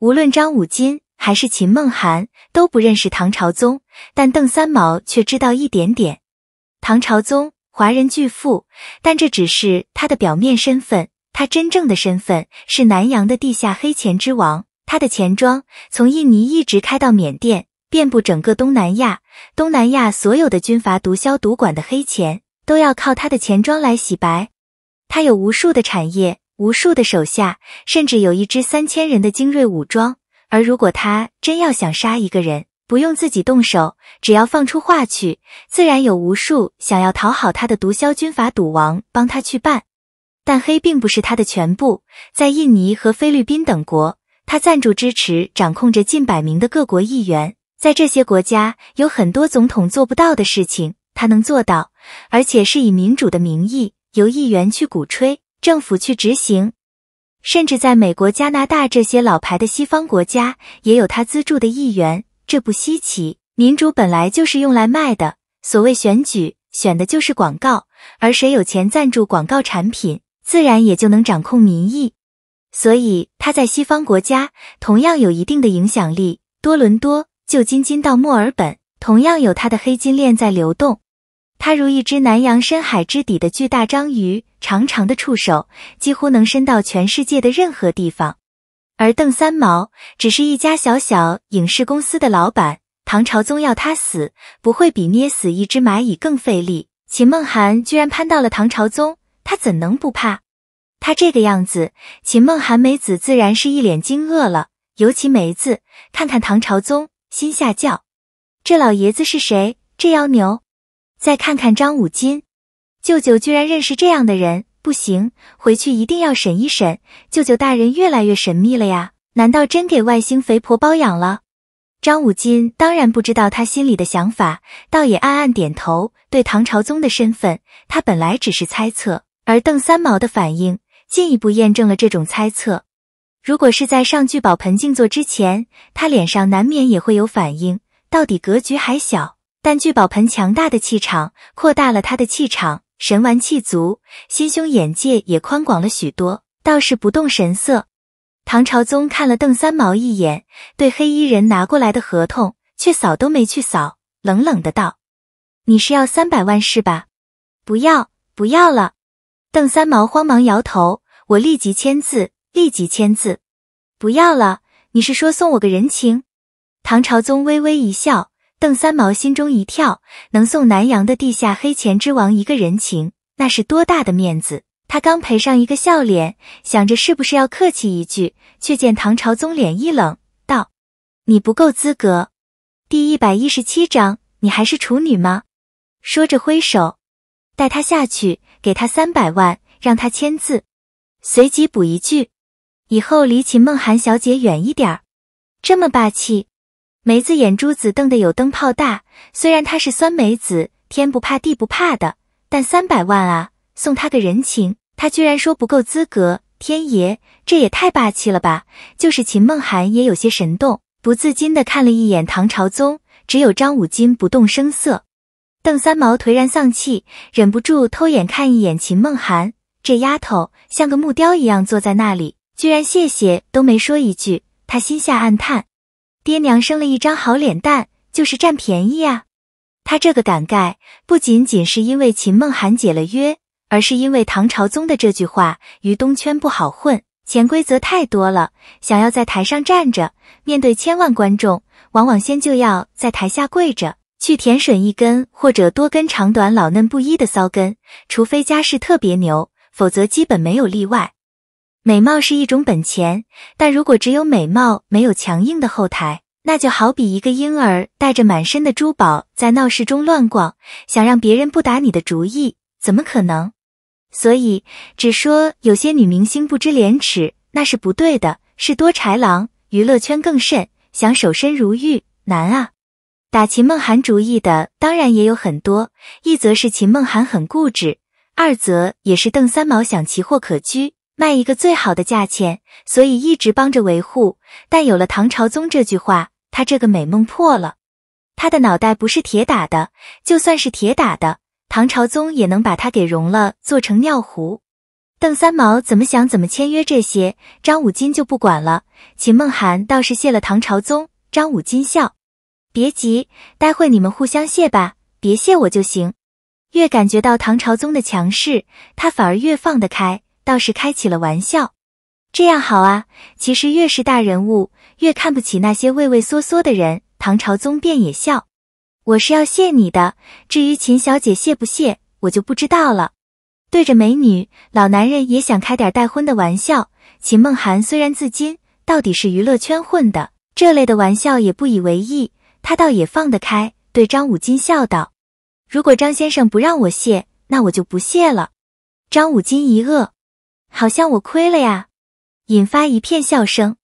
无论张五金还是秦梦涵都不认识唐朝宗，但邓三毛却知道一点点。唐朝宗，华人巨富，但这只是他的表面身份。他真正的身份是南洋的地下黑钱之王，他的钱庄从印尼一直开到缅甸，遍布整个东南亚。东南亚所有的军阀、毒枭、赌馆的黑钱都要靠他的钱庄来洗白。他有无数的产业，无数的手下，甚至有一支三千人的精锐武装。而如果他真要想杀一个人，不用自己动手，只要放出话去，自然有无数想要讨好他的毒枭、军阀、赌王帮他去办。但黑并不是他的全部。在印尼和菲律宾等国，他赞助支持、掌控着近百名的各国议员。在这些国家，有很多总统做不到的事情，他能做到，而且是以民主的名义，由议员去鼓吹，政府去执行。甚至在美国、加拿大这些老牌的西方国家，也有他资助的议员，这不稀奇。民主本来就是用来卖的，所谓选举，选的就是广告，而谁有钱赞助广告产品？自然也就能掌控民意，所以他在西方国家同样有一定的影响力。多伦多、旧金金到墨尔本，同样有他的黑金链在流动。他如一只南洋深海之底的巨大章鱼，长长的触手几乎能伸到全世界的任何地方。而邓三毛只是一家小小影视公司的老板，唐朝宗要他死，不会比捏死一只蚂蚁更费力。秦梦涵居然攀到了唐朝宗。他怎能不怕？他这个样子，秦梦寒梅子自然是一脸惊愕了。尤其梅子，看看唐朝宗，心下叫：这老爷子是谁？这妖牛！再看看张武金，舅舅居然认识这样的人，不行，回去一定要审一审。舅舅大人越来越神秘了呀，难道真给外星肥婆包养了？张武金当然不知道他心里的想法，倒也暗暗点头。对唐朝宗的身份，他本来只是猜测。而邓三毛的反应进一步验证了这种猜测。如果是在上聚宝盆静坐之前，他脸上难免也会有反应。到底格局还小，但聚宝盆强大的气场扩大了他的气场，神完气足，心胸眼界也宽广了许多，倒是不动神色。唐朝宗看了邓三毛一眼，对黑衣人拿过来的合同却扫都没去扫，冷冷的道：“你是要三百万是吧？不要，不要了。”邓三毛慌忙摇头，我立即签字，立即签字，不要了。你是说送我个人情？唐朝宗微微一笑，邓三毛心中一跳，能送南洋的地下黑钱之王一个人情，那是多大的面子！他刚赔上一个笑脸，想着是不是要客气一句，却见唐朝宗脸一冷，道：“你不够资格。”第一百一十七章，你还是处女吗？说着挥手，带他下去。给他三百万，让他签字。随即补一句：“以后离秦梦涵小姐远一点儿。”这么霸气，梅子眼珠子瞪得有灯泡大。虽然她是酸梅子，天不怕地不怕的，但三百万啊，送他个人情，他居然说不够资格。天爷，这也太霸气了吧！就是秦梦涵也有些神动，不自禁的看了一眼唐朝宗，只有张武金不动声色。邓三毛颓然丧气，忍不住偷眼看一眼秦梦涵，这丫头像个木雕一样坐在那里，居然谢谢都没说一句。他心下暗叹，爹娘生了一张好脸蛋，就是占便宜啊。他这个感慨不仅仅是因为秦梦涵解了约，而是因为唐朝宗的这句话：于东圈不好混，潜规则太多了。想要在台上站着，面对千万观众，往往先就要在台下跪着。去舔吮一根或者多根长短老嫩不一的骚根，除非家世特别牛，否则基本没有例外。美貌是一种本钱，但如果只有美貌没有强硬的后台，那就好比一个婴儿带着满身的珠宝在闹市中乱逛，想让别人不打你的主意，怎么可能？所以，只说有些女明星不知廉耻，那是不对的。是多豺狼，娱乐圈更甚，想守身如玉难啊。打秦梦涵主意的当然也有很多，一则是秦梦涵很固执，二则也是邓三毛想奇货可居，卖一个最好的价钱，所以一直帮着维护。但有了唐朝宗这句话，他这个美梦破了。他的脑袋不是铁打的，就算是铁打的，唐朝宗也能把他给融了，做成尿壶。邓三毛怎么想怎么签约这些，张武金就不管了。秦梦涵倒是谢了唐朝宗，张武金笑。别急，待会你们互相谢吧，别谢我就行。越感觉到唐朝宗的强势，他反而越放得开，倒是开起了玩笑。这样好啊！其实越是大人物，越看不起那些畏畏缩缩的人。唐朝宗便也笑：“我是要谢你的，至于秦小姐谢不谢，我就不知道了。”对着美女，老男人也想开点带婚的玩笑。秦梦涵虽然自矜，到底是娱乐圈混的，这类的玩笑也不以为意。他倒也放得开，对张武金笑道：“如果张先生不让我谢，那我就不谢了。”张武金一愕，好像我亏了呀，引发一片笑声。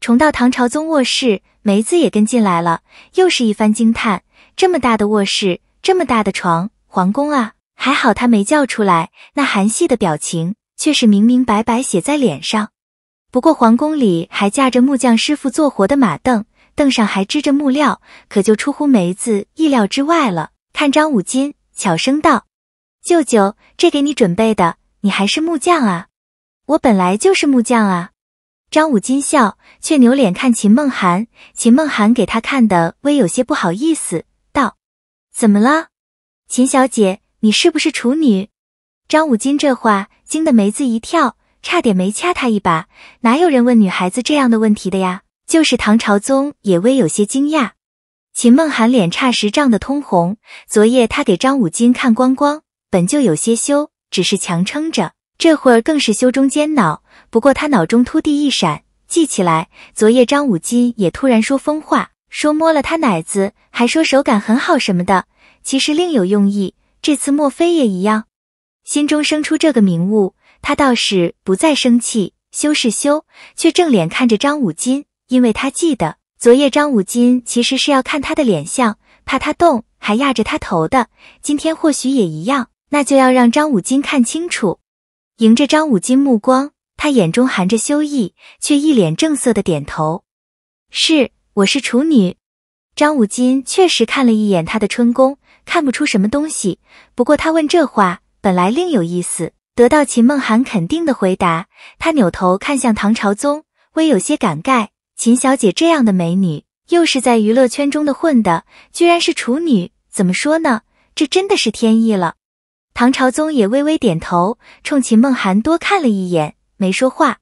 重到唐朝宗卧室，梅子也跟进来了，又是一番惊叹：“这么大的卧室，这么大的床，皇宫啊！”还好他没叫出来，那韩系的表情却是明明白白写在脸上。不过皇宫里还架着木匠师傅做活的马凳。凳上还支着木料，可就出乎梅子意料之外了。看张五金，悄声道：“舅舅，这给你准备的，你还是木匠啊？”“我本来就是木匠啊。”张五金笑，却扭脸看秦梦涵。秦梦涵给他看的，微有些不好意思，道：“怎么了，秦小姐？你是不是处女？”张五金这话惊得梅子一跳，差点没掐他一把。哪有人问女孩子这样的问题的呀？就是唐朝宗也微有些惊讶，秦梦涵脸差时涨得通红。昨夜他给张武金看光光，本就有些羞，只是强撑着，这会儿更是羞中煎恼。不过他脑中突地一闪，记起来昨夜张武金也突然说疯话，说摸了他奶子，还说手感很好什么的。其实另有用意，这次莫非也一样？心中生出这个明悟，他倒是不再生气，羞是羞，却正脸看着张武金。因为他记得昨夜张武金其实是要看他的脸相，怕他动，还压着他头的。今天或许也一样，那就要让张武金看清楚。迎着张武金目光，他眼中含着羞意，却一脸正色的点头：“是，我是处女。”张武金确实看了一眼他的春宫，看不出什么东西。不过他问这话本来另有意思，得到秦梦涵肯定的回答，他扭头看向唐朝宗，微有些感慨。秦小姐这样的美女，又是在娱乐圈中的混的，居然是处女，怎么说呢？这真的是天意了。唐朝宗也微微点头，冲秦梦涵多看了一眼，没说话。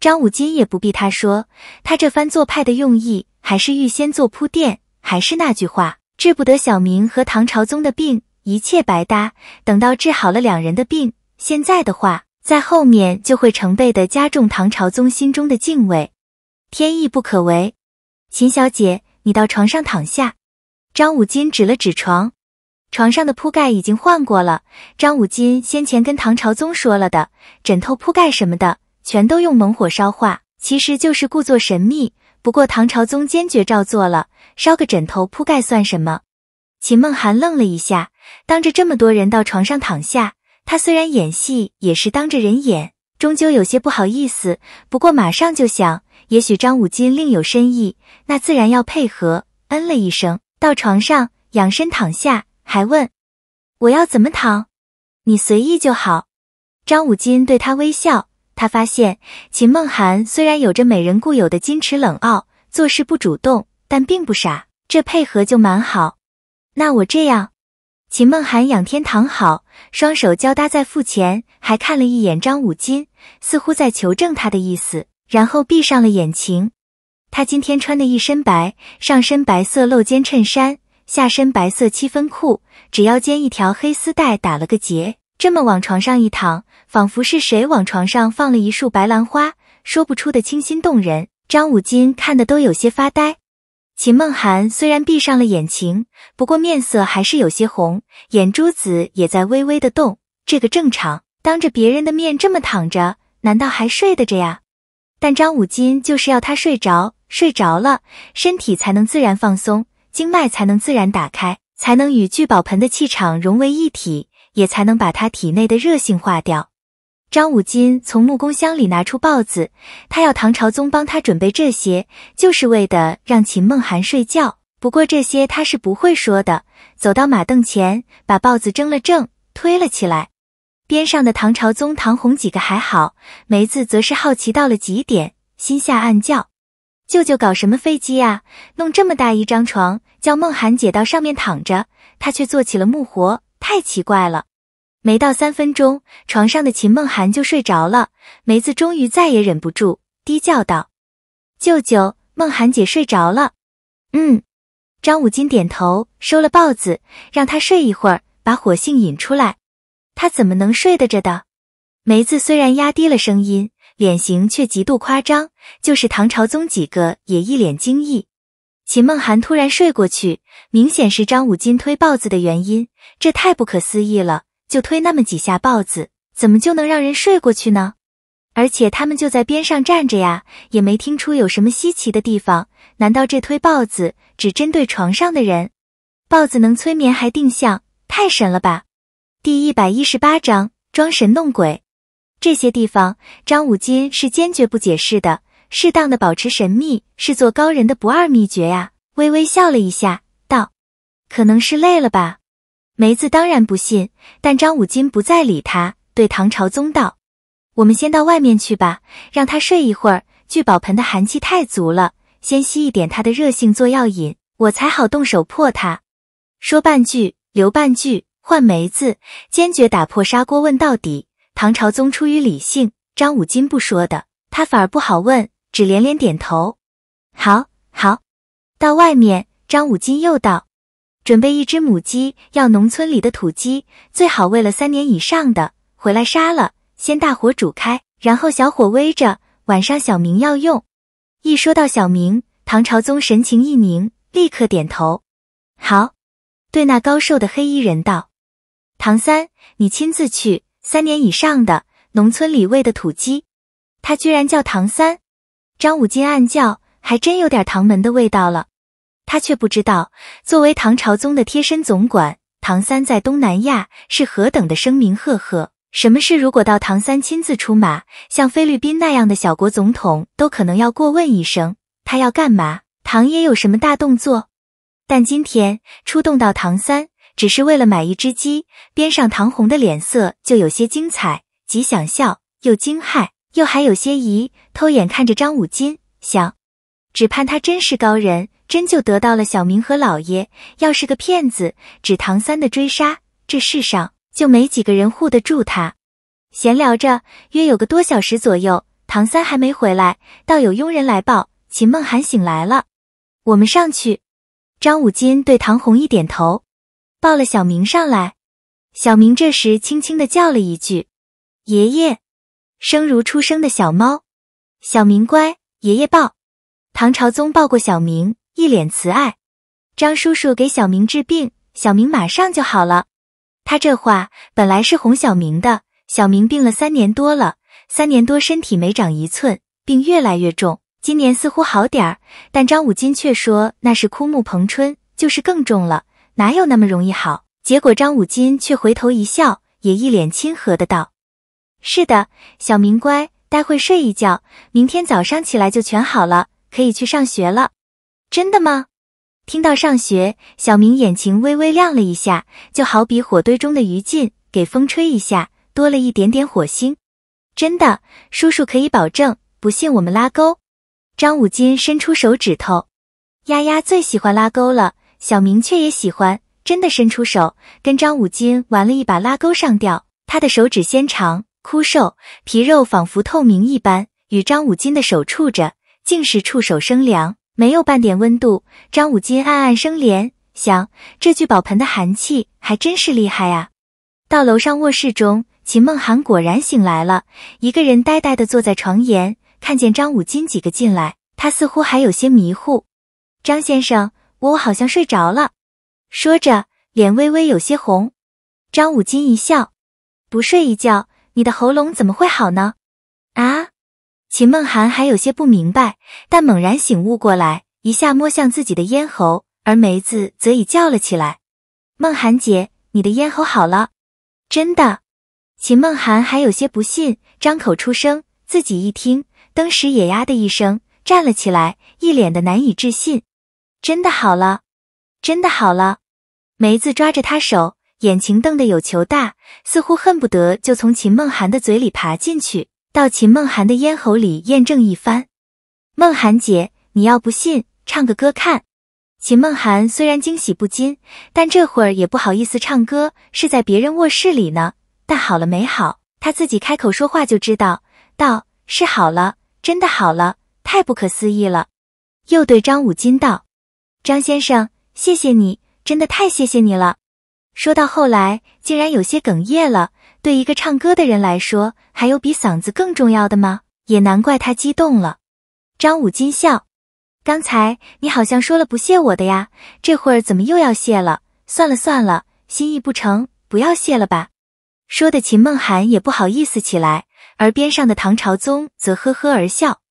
张武金也不必他说，他这番做派的用意，还是预先做铺垫。还是那句话，治不得小明和唐朝宗的病，一切白搭。等到治好了两人的病，现在的话，在后面就会成倍的加重唐朝宗心中的敬畏。天意不可违，秦小姐，你到床上躺下。张武金指了指床，床上的铺盖已经换过了。张武金先前跟唐朝宗说了的，枕头、铺盖什么的，全都用猛火烧化，其实就是故作神秘。不过唐朝宗坚决照做了，烧个枕头铺盖算什么？秦梦涵愣了一下，当着这么多人到床上躺下，她虽然演戏也是当着人演，终究有些不好意思。不过马上就想。也许张武金另有深意，那自然要配合。嗯了一声，到床上，仰身躺下，还问：“我要怎么躺？你随意就好。”张武金对他微笑。他发现秦梦涵虽然有着美人固有的矜持冷傲，做事不主动，但并不傻，这配合就蛮好。那我这样？秦梦涵仰天躺好，双手交搭在腹前，还看了一眼张武金，似乎在求证他的意思。然后闭上了眼睛，她今天穿的一身白，上身白色露肩衬衫，下身白色七分裤，只腰间一条黑丝带打了个结，这么往床上一躺，仿佛是谁往床上放了一束白兰花，说不出的清新动人。张武金看的都有些发呆。秦梦涵虽然闭上了眼睛，不过面色还是有些红，眼珠子也在微微的动，这个正常。当着别人的面这么躺着，难道还睡得着呀？但张五金就是要他睡着，睡着了，身体才能自然放松，经脉才能自然打开，才能与聚宝盆的气场融为一体，也才能把他体内的热性化掉。张五金从木工箱里拿出豹子，他要唐朝宗帮他准备这些，就是为的让秦梦涵睡觉。不过这些他是不会说的。走到马凳前，把豹子正了正，推了起来。边上的唐朝宗、唐红几个还好，梅子则是好奇到了极点，心下暗叫：“舅舅搞什么飞机啊？弄这么大一张床，叫梦涵姐到上面躺着，她却做起了木活，太奇怪了。”没到三分钟，床上的秦梦涵就睡着了。梅子终于再也忍不住，低叫道：“舅舅，梦涵姐睡着了。”嗯，张武金点头，收了豹子，让他睡一会儿，把火性引出来。他怎么能睡得着的？梅子虽然压低了声音，脸型却极度夸张。就是唐朝宗几个也一脸惊异。秦梦涵突然睡过去，明显是张武金推豹子的原因。这太不可思议了！就推那么几下豹子，怎么就能让人睡过去呢？而且他们就在边上站着呀，也没听出有什么稀奇的地方。难道这推豹子只针对床上的人？豹子能催眠还定向，太神了吧！第一百一十八章装神弄鬼。这些地方，张武金是坚决不解释的。适当的保持神秘，是做高人的不二秘诀呀。微微笑了一下，道：“可能是累了吧。”梅子当然不信，但张武金不再理他，对唐朝宗道：“我们先到外面去吧，让他睡一会儿。聚宝盆的寒气太足了，先吸一点他的热性做药引，我才好动手破他。”说半句留半句。换梅子，坚决打破砂锅问到底。唐朝宗出于理性，张五金不说的，他反而不好问，只连连点头。好，好。到外面，张五金又道：“准备一只母鸡，要农村里的土鸡，最好喂了三年以上的，回来杀了，先大火煮开，然后小火煨着。晚上小明要用。”一说到小明，唐朝宗神情一凝，立刻点头。好，对那高瘦的黑衣人道。唐三，你亲自去三年以上的农村里喂的土鸡，他居然叫唐三。张武金暗叫，还真有点唐门的味道了。他却不知道，作为唐朝宗的贴身总管，唐三在东南亚是何等的声名赫赫。什么事，如果到唐三亲自出马，像菲律宾那样的小国总统都可能要过问一声。他要干嘛？唐也有什么大动作？但今天出动到唐三。只是为了买一只鸡，边上唐红的脸色就有些精彩，既想笑，又惊骇，又还有些疑，偷眼看着张五金，想，只盼他真是高人，真就得到了小明和老爷。要是个骗子，指唐三的追杀，这世上就没几个人护得住他。闲聊着，约有个多小时左右，唐三还没回来，倒有佣人来报秦梦涵醒来了。我们上去。张五金对唐红一点头。抱了小明上来，小明这时轻轻的叫了一句：“爷爷。”生如初生的小猫。小明乖，爷爷抱。唐朝宗抱过小明，一脸慈爱。张叔叔给小明治病，小明马上就好了。他这话本来是哄小明的。小明病了三年多了，三年多身体没长一寸，病越来越重。今年似乎好点儿，但张武金却说那是枯木逢春，就是更重了。哪有那么容易好？结果张武金却回头一笑，也一脸亲和的道：“是的，小明乖，待会睡一觉，明天早上起来就全好了，可以去上学了。”真的吗？听到上学，小明眼睛微微亮了一下，就好比火堆中的余烬，给风吹一下，多了一点点火星。真的，叔叔可以保证，不信我们拉钩。张武金伸出手指头，丫丫最喜欢拉钩了。小明却也喜欢，真的伸出手跟张武金玩了一把拉钩上吊。他的手指纤长、枯瘦，皮肉仿佛透明一般，与张武金的手触着，竟是触手生凉，没有半点温度。张武金暗暗生怜，想这聚宝盆的寒气还真是厉害啊！到楼上卧室中，秦梦涵果然醒来了，一个人呆呆地坐在床沿，看见张武金几个进来，他似乎还有些迷糊。张先生。我好像睡着了，说着脸微微有些红。张武金一笑：“不睡一觉，你的喉咙怎么会好呢？”啊！秦梦涵还有些不明白，但猛然醒悟过来，一下摸向自己的咽喉，而梅子则已叫了起来：“梦涵姐，你的咽喉好了，真的！”秦梦涵还有些不信，张口出声，自己一听，登时也呀的一声站了起来，一脸的难以置信。真的好了，真的好了！梅子抓着他手，眼睛瞪得有球大，似乎恨不得就从秦梦涵的嘴里爬进去，到秦梦涵的咽喉里验证一番。梦涵姐，你要不信，唱个歌看。秦梦涵虽然惊喜不禁，但这会儿也不好意思唱歌，是在别人卧室里呢。但好了没好，她自己开口说话就知道，道是好了，真的好了，太不可思议了。又对张武金道。张先生，谢谢你，真的太谢谢你了。说到后来，竟然有些哽咽了。对一个唱歌的人来说，还有比嗓子更重要的吗？也难怪他激动了。张武金笑，刚才你好像说了不谢我的呀，这会儿怎么又要谢了？算了算了，心意不成，不要谢了吧。说的秦梦涵也不好意思起来，而边上的唐朝宗则呵呵而笑。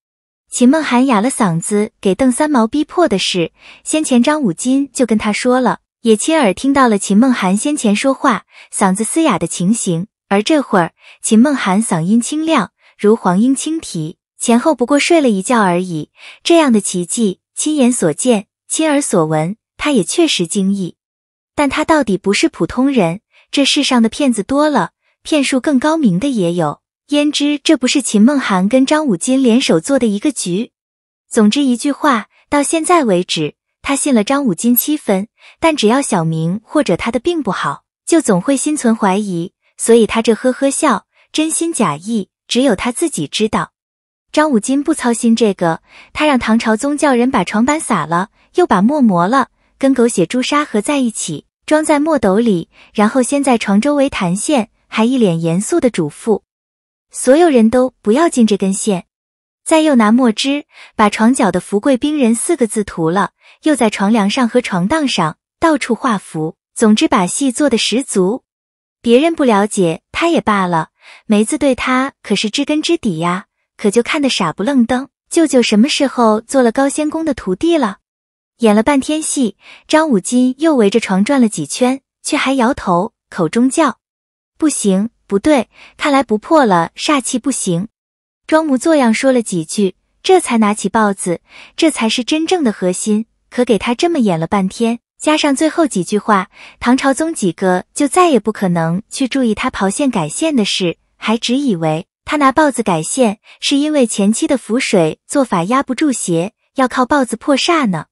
秦梦涵哑了嗓子给邓三毛逼迫的事，先前张武金就跟他说了，也亲耳听到了秦梦涵先前说话嗓子嘶哑的情形。而这会儿，秦梦涵嗓音清亮，如黄莺轻啼，前后不过睡了一觉而已。这样的奇迹，亲眼所见，亲耳所闻，他也确实惊异。但他到底不是普通人，这世上的骗子多了，骗术更高明的也有。焉知这不是秦梦涵跟张武金联手做的一个局？总之一句话，到现在为止，他信了张武金七分，但只要小明或者他的病不好，就总会心存怀疑。所以他这呵呵笑，真心假意，只有他自己知道。张武金不操心这个，他让唐朝宗叫人把床板撒了，又把墨磨了，跟狗血朱砂合在一起，装在墨斗里，然后先在床周围弹线，还一脸严肃的嘱咐。所有人都不要进这根线，再又拿墨汁把床角的“福贵冰人”四个字涂了，又在床梁上和床档上到处画符，总之把戏做的十足。别人不了解他也罢了，梅子对他可是知根知底呀，可就看得傻不愣登。舅舅什么时候做了高仙公的徒弟了？演了半天戏，张五金又围着床转了几圈，却还摇头，口中叫：“不行。”不对，看来不破了，煞气不行。装模作样说了几句，这才拿起豹子，这才是真正的核心。可给他这么演了半天，加上最后几句话，唐朝宗几个就再也不可能去注意他刨线改线的事，还只以为他拿豹子改线是因为前期的浮水做法压不住邪，要靠豹子破煞呢。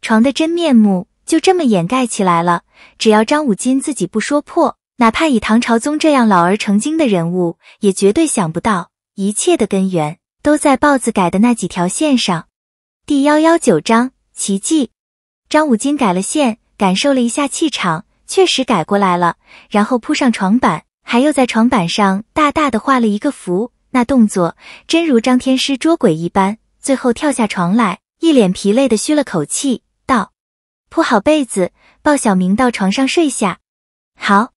床的真面目就这么掩盖起来了，只要张武金自己不说破。哪怕以唐朝宗这样老而成精的人物，也绝对想不到一切的根源都在豹子改的那几条线上。第幺幺九章奇迹。张武金改了线，感受了一下气场，确实改过来了。然后铺上床板，还又在床板上大大的画了一个符，那动作真如张天师捉鬼一般。最后跳下床来，一脸疲累的吁了口气，道：“铺好被子，抱小明到床上睡下。”好。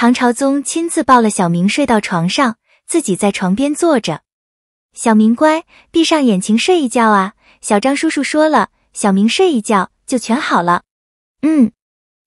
唐朝宗亲自抱了小明睡到床上，自己在床边坐着。小明乖，闭上眼睛睡一觉啊。小张叔叔说了，小明睡一觉就全好了。嗯，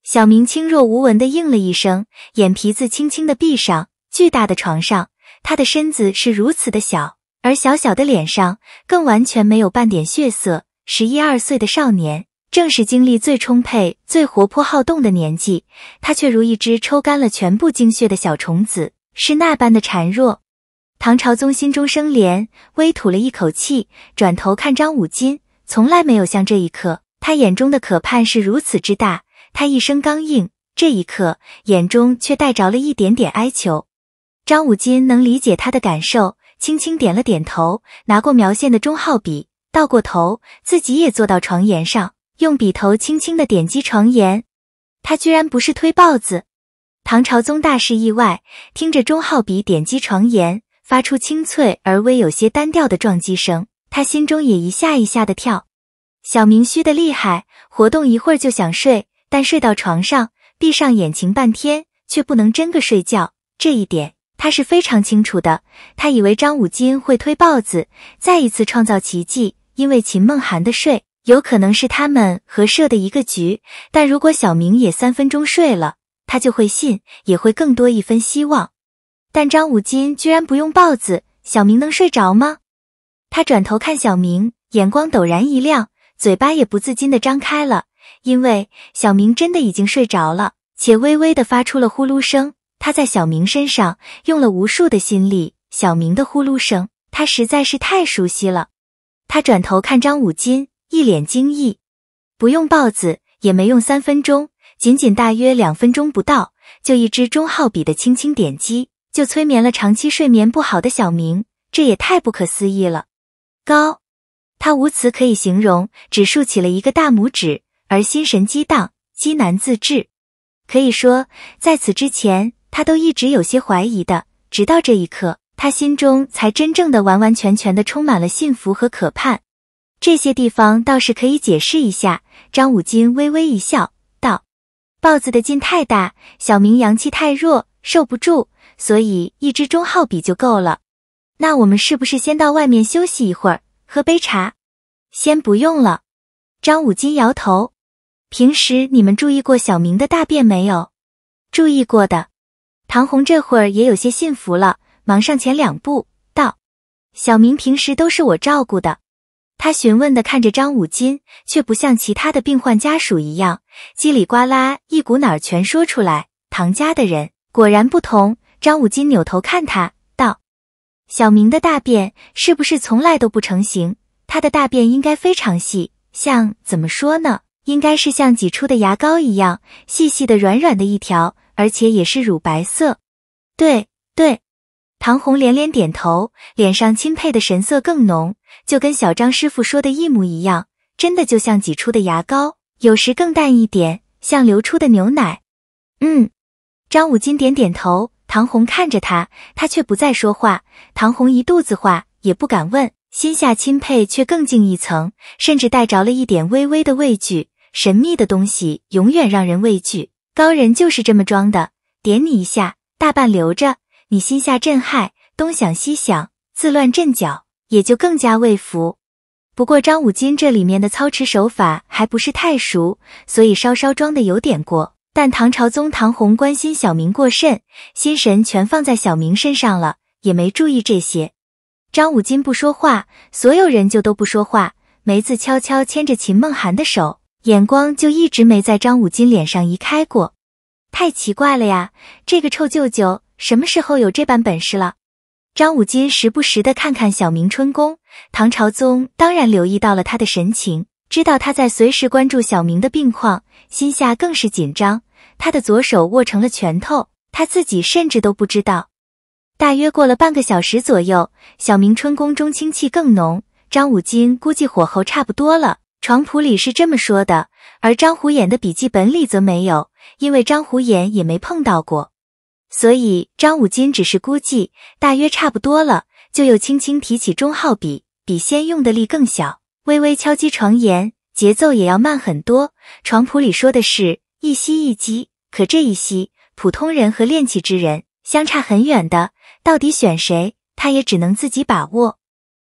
小明轻若无闻的应了一声，眼皮子轻轻的闭上。巨大的床上，他的身子是如此的小，而小小的脸上更完全没有半点血色。十一二岁的少年。正是精力最充沛、最活泼好动的年纪，他却如一只抽干了全部精血的小虫子，是那般的孱弱。唐朝宗心中生怜，微吐了一口气，转头看张武金，从来没有像这一刻，他眼中的渴盼是如此之大。他一生刚硬，这一刻眼中却带着了一点点哀求。张武金能理解他的感受，轻轻点了点头，拿过描线的中号笔，倒过头，自己也坐到床沿上。用笔头轻轻的点击床沿，他居然不是推豹子。唐朝宗大是意外，听着中号笔点击床沿，发出清脆而微有些单调的撞击声，他心中也一下一下的跳。小明虚的厉害，活动一会儿就想睡，但睡到床上，闭上眼睛半天，却不能真个睡觉。这一点他是非常清楚的。他以为张武金会推豹子，再一次创造奇迹，因为秦梦涵的睡。有可能是他们合设的一个局，但如果小明也三分钟睡了，他就会信，也会更多一分希望。但张武金居然不用豹子，小明能睡着吗？他转头看小明，眼光陡然一亮，嘴巴也不自禁的张开了，因为小明真的已经睡着了，且微微的发出了呼噜声。他在小明身上用了无数的心力，小明的呼噜声，他实在是太熟悉了。他转头看张武金。一脸惊异，不用豹子也没用，三分钟，仅仅大约两分钟不到，就一支中号笔的轻轻点击，就催眠了长期睡眠不好的小明，这也太不可思议了。高，他无词可以形容，只竖起了一个大拇指，而心神激荡，机难自制。可以说，在此之前，他都一直有些怀疑的，直到这一刻，他心中才真正的完完全全的充满了幸福和可盼。这些地方倒是可以解释一下。张武金微微一笑，道：“豹子的劲太大，小明阳气太弱，受不住，所以一支中号笔就够了。”那我们是不是先到外面休息一会儿，喝杯茶？先不用了。张武金摇头。平时你们注意过小明的大便没有？注意过的。唐红这会儿也有些信服了，忙上前两步，道：“小明平时都是我照顾的。”他询问的看着张武金，却不像其他的病患家属一样叽里呱啦一股脑全说出来。唐家的人果然不同。张武金扭头看他道：“小明的大便是不是从来都不成型？他的大便应该非常细，像怎么说呢？应该是像挤出的牙膏一样细细的、软软的一条，而且也是乳白色。”对对。唐红连连点头，脸上钦佩的神色更浓，就跟小张师傅说的一模一样，真的就像挤出的牙膏，有时更淡一点，像流出的牛奶。嗯，张武金点点头，唐红看着他，他却不再说话。唐红一肚子话也不敢问，心下钦佩却更进一层，甚至带着了一点微微的畏惧。神秘的东西永远让人畏惧，高人就是这么装的，点你一下，大半留着。你心下震撼，东想西想，自乱阵脚，也就更加未服。不过张武金这里面的操持手法还不是太熟，所以稍稍装的有点过。但唐朝宗唐弘关心小明过甚，心神全放在小明身上了，也没注意这些。张武金不说话，所有人就都不说话。梅子悄悄牵着秦梦涵的手，眼光就一直没在张武金脸上移开过。太奇怪了呀，这个臭舅舅！什么时候有这般本事了？张武金时不时的看看小明春宫，唐朝宗当然留意到了他的神情，知道他在随时关注小明的病况，心下更是紧张。他的左手握成了拳头，他自己甚至都不知道。大约过了半个小时左右，小明春宫中清气更浓。张武金估计火候差不多了。床谱里是这么说的，而张虎眼的笔记本里则没有，因为张虎眼也没碰到过。所以张武金只是估计，大约差不多了，就又轻轻提起中号笔，比先用的力更小，微微敲击床沿，节奏也要慢很多。床谱里说的是“一吸一击”，可这一吸，普通人和练气之人相差很远的，到底选谁，他也只能自己把握。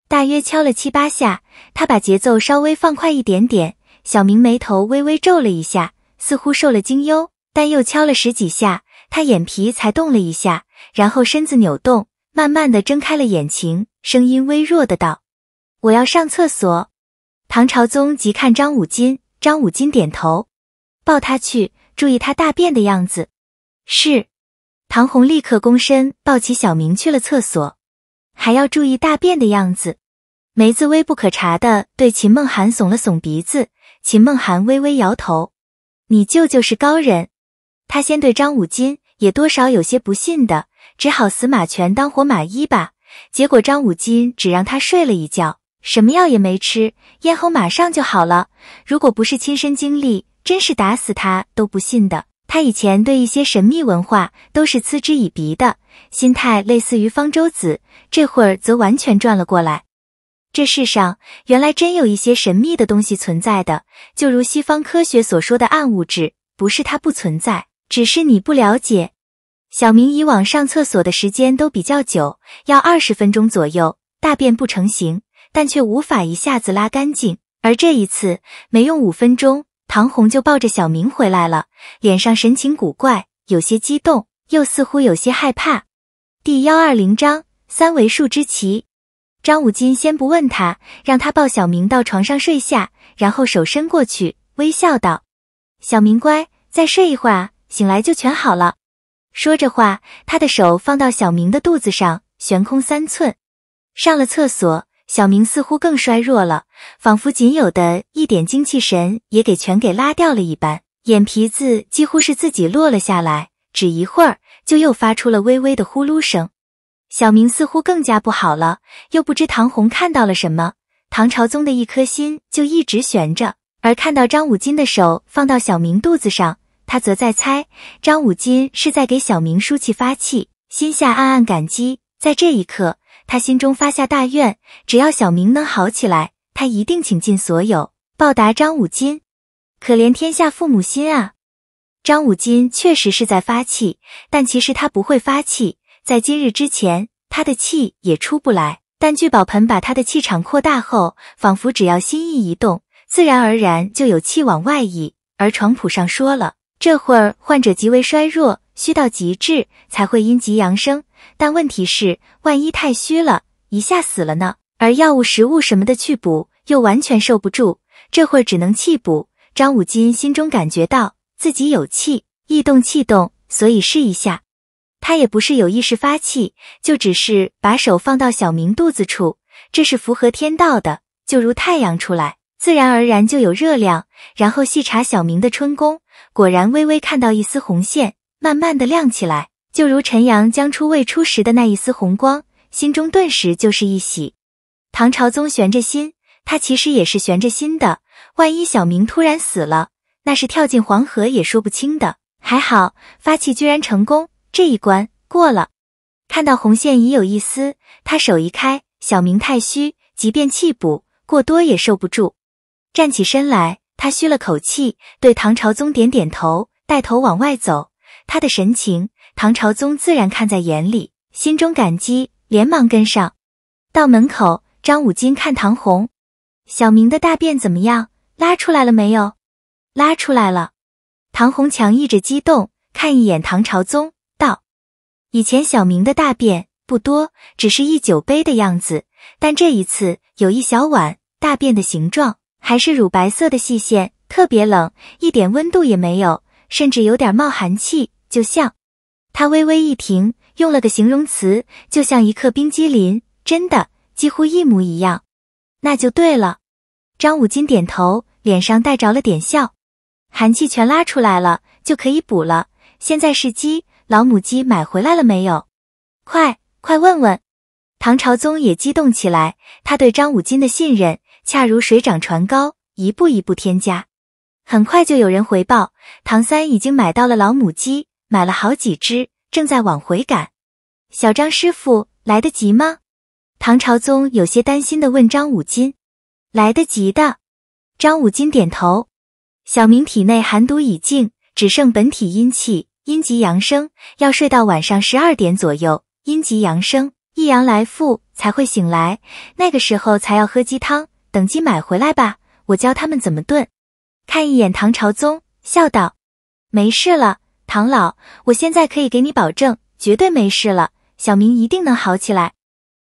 大约敲了七八下，他把节奏稍微放快一点点。小明眉头微微皱了一下，似乎受了惊忧，但又敲了十几下。他眼皮才动了一下，然后身子扭动，慢慢的睁开了眼睛，声音微弱的道：“我要上厕所。”唐朝宗即看张武金，张武金点头，抱他去，注意他大便的样子。是，唐红立刻躬身抱起小明去了厕所，还要注意大便的样子。梅子微不可察的对秦梦涵耸了耸鼻子，秦梦涵微微摇头：“你舅舅是高人，他先对张武金。”也多少有些不信的，只好死马全当活马医吧。结果张五金只让他睡了一觉，什么药也没吃，咽喉马上就好了。如果不是亲身经历，真是打死他都不信的。他以前对一些神秘文化都是嗤之以鼻的心态，类似于方舟子，这会儿则完全转了过来。这世上原来真有一些神秘的东西存在的，就如西方科学所说的暗物质，不是它不存在，只是你不了解。小明以往上厕所的时间都比较久，要二十分钟左右，大便不成形，但却无法一下子拉干净。而这一次，没用五分钟，唐红就抱着小明回来了，脸上神情古怪，有些激动，又似乎有些害怕。第幺二零章三维数之奇。张武金先不问他，让他抱小明到床上睡下，然后手伸过去，微笑道：“小明乖，再睡一会儿啊，醒来就全好了。”说着话，他的手放到小明的肚子上，悬空三寸。上了厕所，小明似乎更衰弱了，仿佛仅有的一点精气神也给全给拉掉了一般，眼皮子几乎是自己落了下来，只一会儿就又发出了微微的呼噜声。小明似乎更加不好了，又不知唐红看到了什么，唐朝宗的一颗心就一直悬着，而看到张武金的手放到小明肚子上。他则在猜张武金是在给小明输气发气，心下暗暗感激。在这一刻，他心中发下大愿：只要小明能好起来，他一定倾尽所有报答张武金。可怜天下父母心啊！张武金确实是在发气，但其实他不会发气。在今日之前，他的气也出不来。但聚宝盆把他的气场扩大后，仿佛只要心意一动，自然而然就有气往外溢。而床谱上说了。这会儿患者极为衰弱，虚到极致才会阴极阳生。但问题是，万一太虚了一下死了呢？而药物、食物什么的去补又完全受不住，这会儿只能气补。张五金心中感觉到自己有气，易动气动，所以试一下。他也不是有意识发气，就只是把手放到小明肚子处，这是符合天道的，就如太阳出来，自然而然就有热量。然后细查小明的春宫。果然，微微看到一丝红线，慢慢的亮起来，就如晨阳将出未出时的那一丝红光，心中顿时就是一喜。唐朝宗悬着心，他其实也是悬着心的，万一小明突然死了，那是跳进黄河也说不清的。还好，发气居然成功，这一关过了。看到红线已有一丝，他手一开，小明太虚，即便气补过多也受不住，站起身来。他吁了口气，对唐朝宗点点头，带头往外走。他的神情，唐朝宗自然看在眼里，心中感激，连忙跟上。到门口，张武金看唐红，小明的大便怎么样？拉出来了没有？拉出来了。唐红强抑着激动，看一眼唐朝宗，道：“以前小明的大便不多，只是一酒杯的样子，但这一次有一小碗，大便的形状。”还是乳白色的细线，特别冷，一点温度也没有，甚至有点冒寒气。就像，他微微一停，用了个形容词，就像一克冰激凌，真的几乎一模一样。那就对了。张武金点头，脸上带着了点笑，寒气全拉出来了，就可以补了。现在是鸡，老母鸡买回来了没有？快快问问！唐朝宗也激动起来，他对张武金的信任。恰如水涨船高，一步一步添加，很快就有人回报，唐三已经买到了老母鸡，买了好几只，正在往回赶。小张师傅来得及吗？唐朝宗有些担心的问张五金。来得及的，张五金点头。小明体内寒毒已尽，只剩本体阴气，阴极阳生，要睡到晚上十二点左右，阴极阳生，一阳来复才会醒来，那个时候才要喝鸡汤。等鸡买回来吧，我教他们怎么炖。看一眼唐朝宗，笑道：“没事了，唐老，我现在可以给你保证，绝对没事了，小明一定能好起来。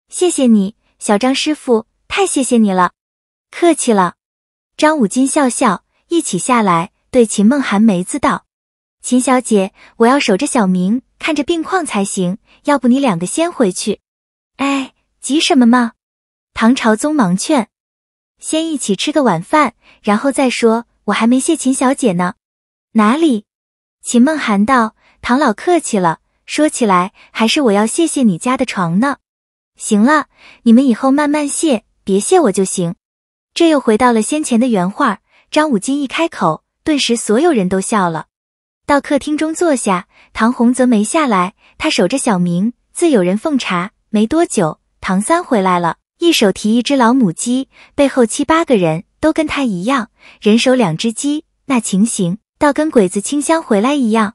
谢谢你，小张师傅，太谢谢你了，客气了。”张武金笑笑，一起下来，对秦梦涵梅子道：“秦小姐，我要守着小明，看着病况才行。要不你两个先回去？哎，急什么嘛？”唐朝宗忙劝。先一起吃个晚饭，然后再说。我还没谢秦小姐呢，哪里？秦梦涵道：“唐老客气了。说起来，还是我要谢谢你家的床呢。”行了，你们以后慢慢谢，别谢我就行。这又回到了先前的原话。张武金一开口，顿时所有人都笑了。到客厅中坐下，唐红则没下来，他守着小明，自有人奉茶。没多久，唐三回来了。一手提一只老母鸡，背后七八个人都跟他一样，人手两只鸡，那情形倒跟鬼子清乡回来一样。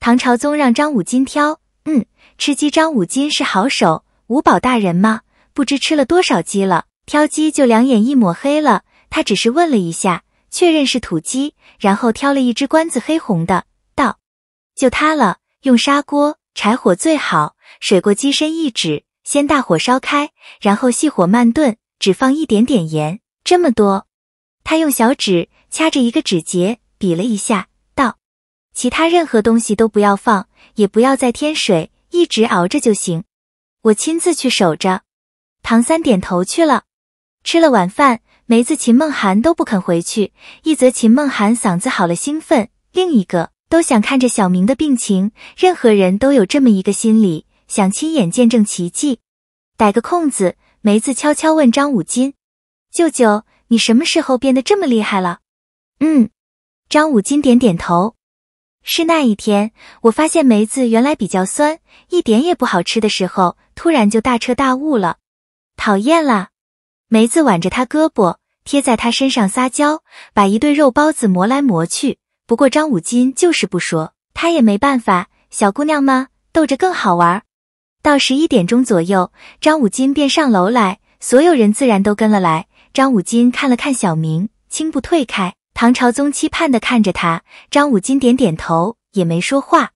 唐朝宗让张五金挑，嗯，吃鸡张五金是好手，五宝大人嘛，不知吃了多少鸡了，挑鸡就两眼一抹黑了。他只是问了一下，确认是土鸡，然后挑了一只冠子黑红的，道：“就它了，用砂锅柴火最好，水过鸡身一指。”先大火烧开，然后细火慢炖，只放一点点盐。这么多，他用小指掐着一个指节比了一下，道：“其他任何东西都不要放，也不要再添水，一直熬着就行。我亲自去守着。”唐三点头去了。吃了晚饭，梅子、秦梦涵都不肯回去。一则秦梦涵嗓子好了，兴奋；另一个都想看着小明的病情。任何人都有这么一个心理。想亲眼见证奇迹，逮个空子，梅子悄悄问张五金舅舅：“你什么时候变得这么厉害了？”嗯，张五金点点头：“是那一天，我发现梅子原来比较酸，一点也不好吃的时候，突然就大彻大悟了。”讨厌啦！梅子挽着他胳膊，贴在他身上撒娇，把一对肉包子磨来磨去。不过张五金就是不说，他也没办法。小姑娘嘛，逗着更好玩。到十一点钟左右，张武金便上楼来，所有人自然都跟了来。张武金看了看小明，轻步退开。唐朝宗期盼地看着他，张武金点点头，也没说话。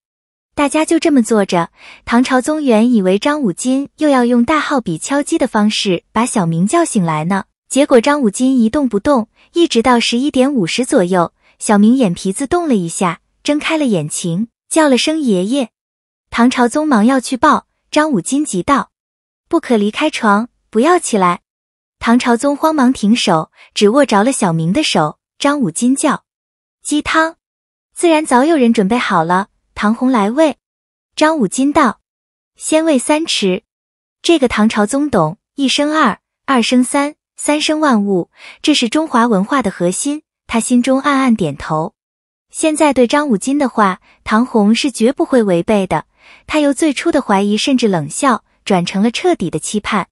大家就这么坐着。唐朝宗原以为张武金又要用大号笔敲击的方式把小明叫醒来呢，结果张武金一动不动，一直到十一点五十左右，小明眼皮子动了一下，睁开了眼睛，叫了声“爷爷”。唐朝宗忙要去抱。张五金急道：“不可离开床，不要起来。”唐朝宗慌忙停手，只握着了小明的手。张五金叫：“鸡汤，自然早有人准备好了。”唐红来喂。张五金道：“先喂三匙。”这个唐朝宗懂“一生二，二生三，三生万物”，这是中华文化的核心。他心中暗暗点头。现在对张五金的话，唐红是绝不会违背的。他由最初的怀疑，甚至冷笑，转成了彻底的期盼。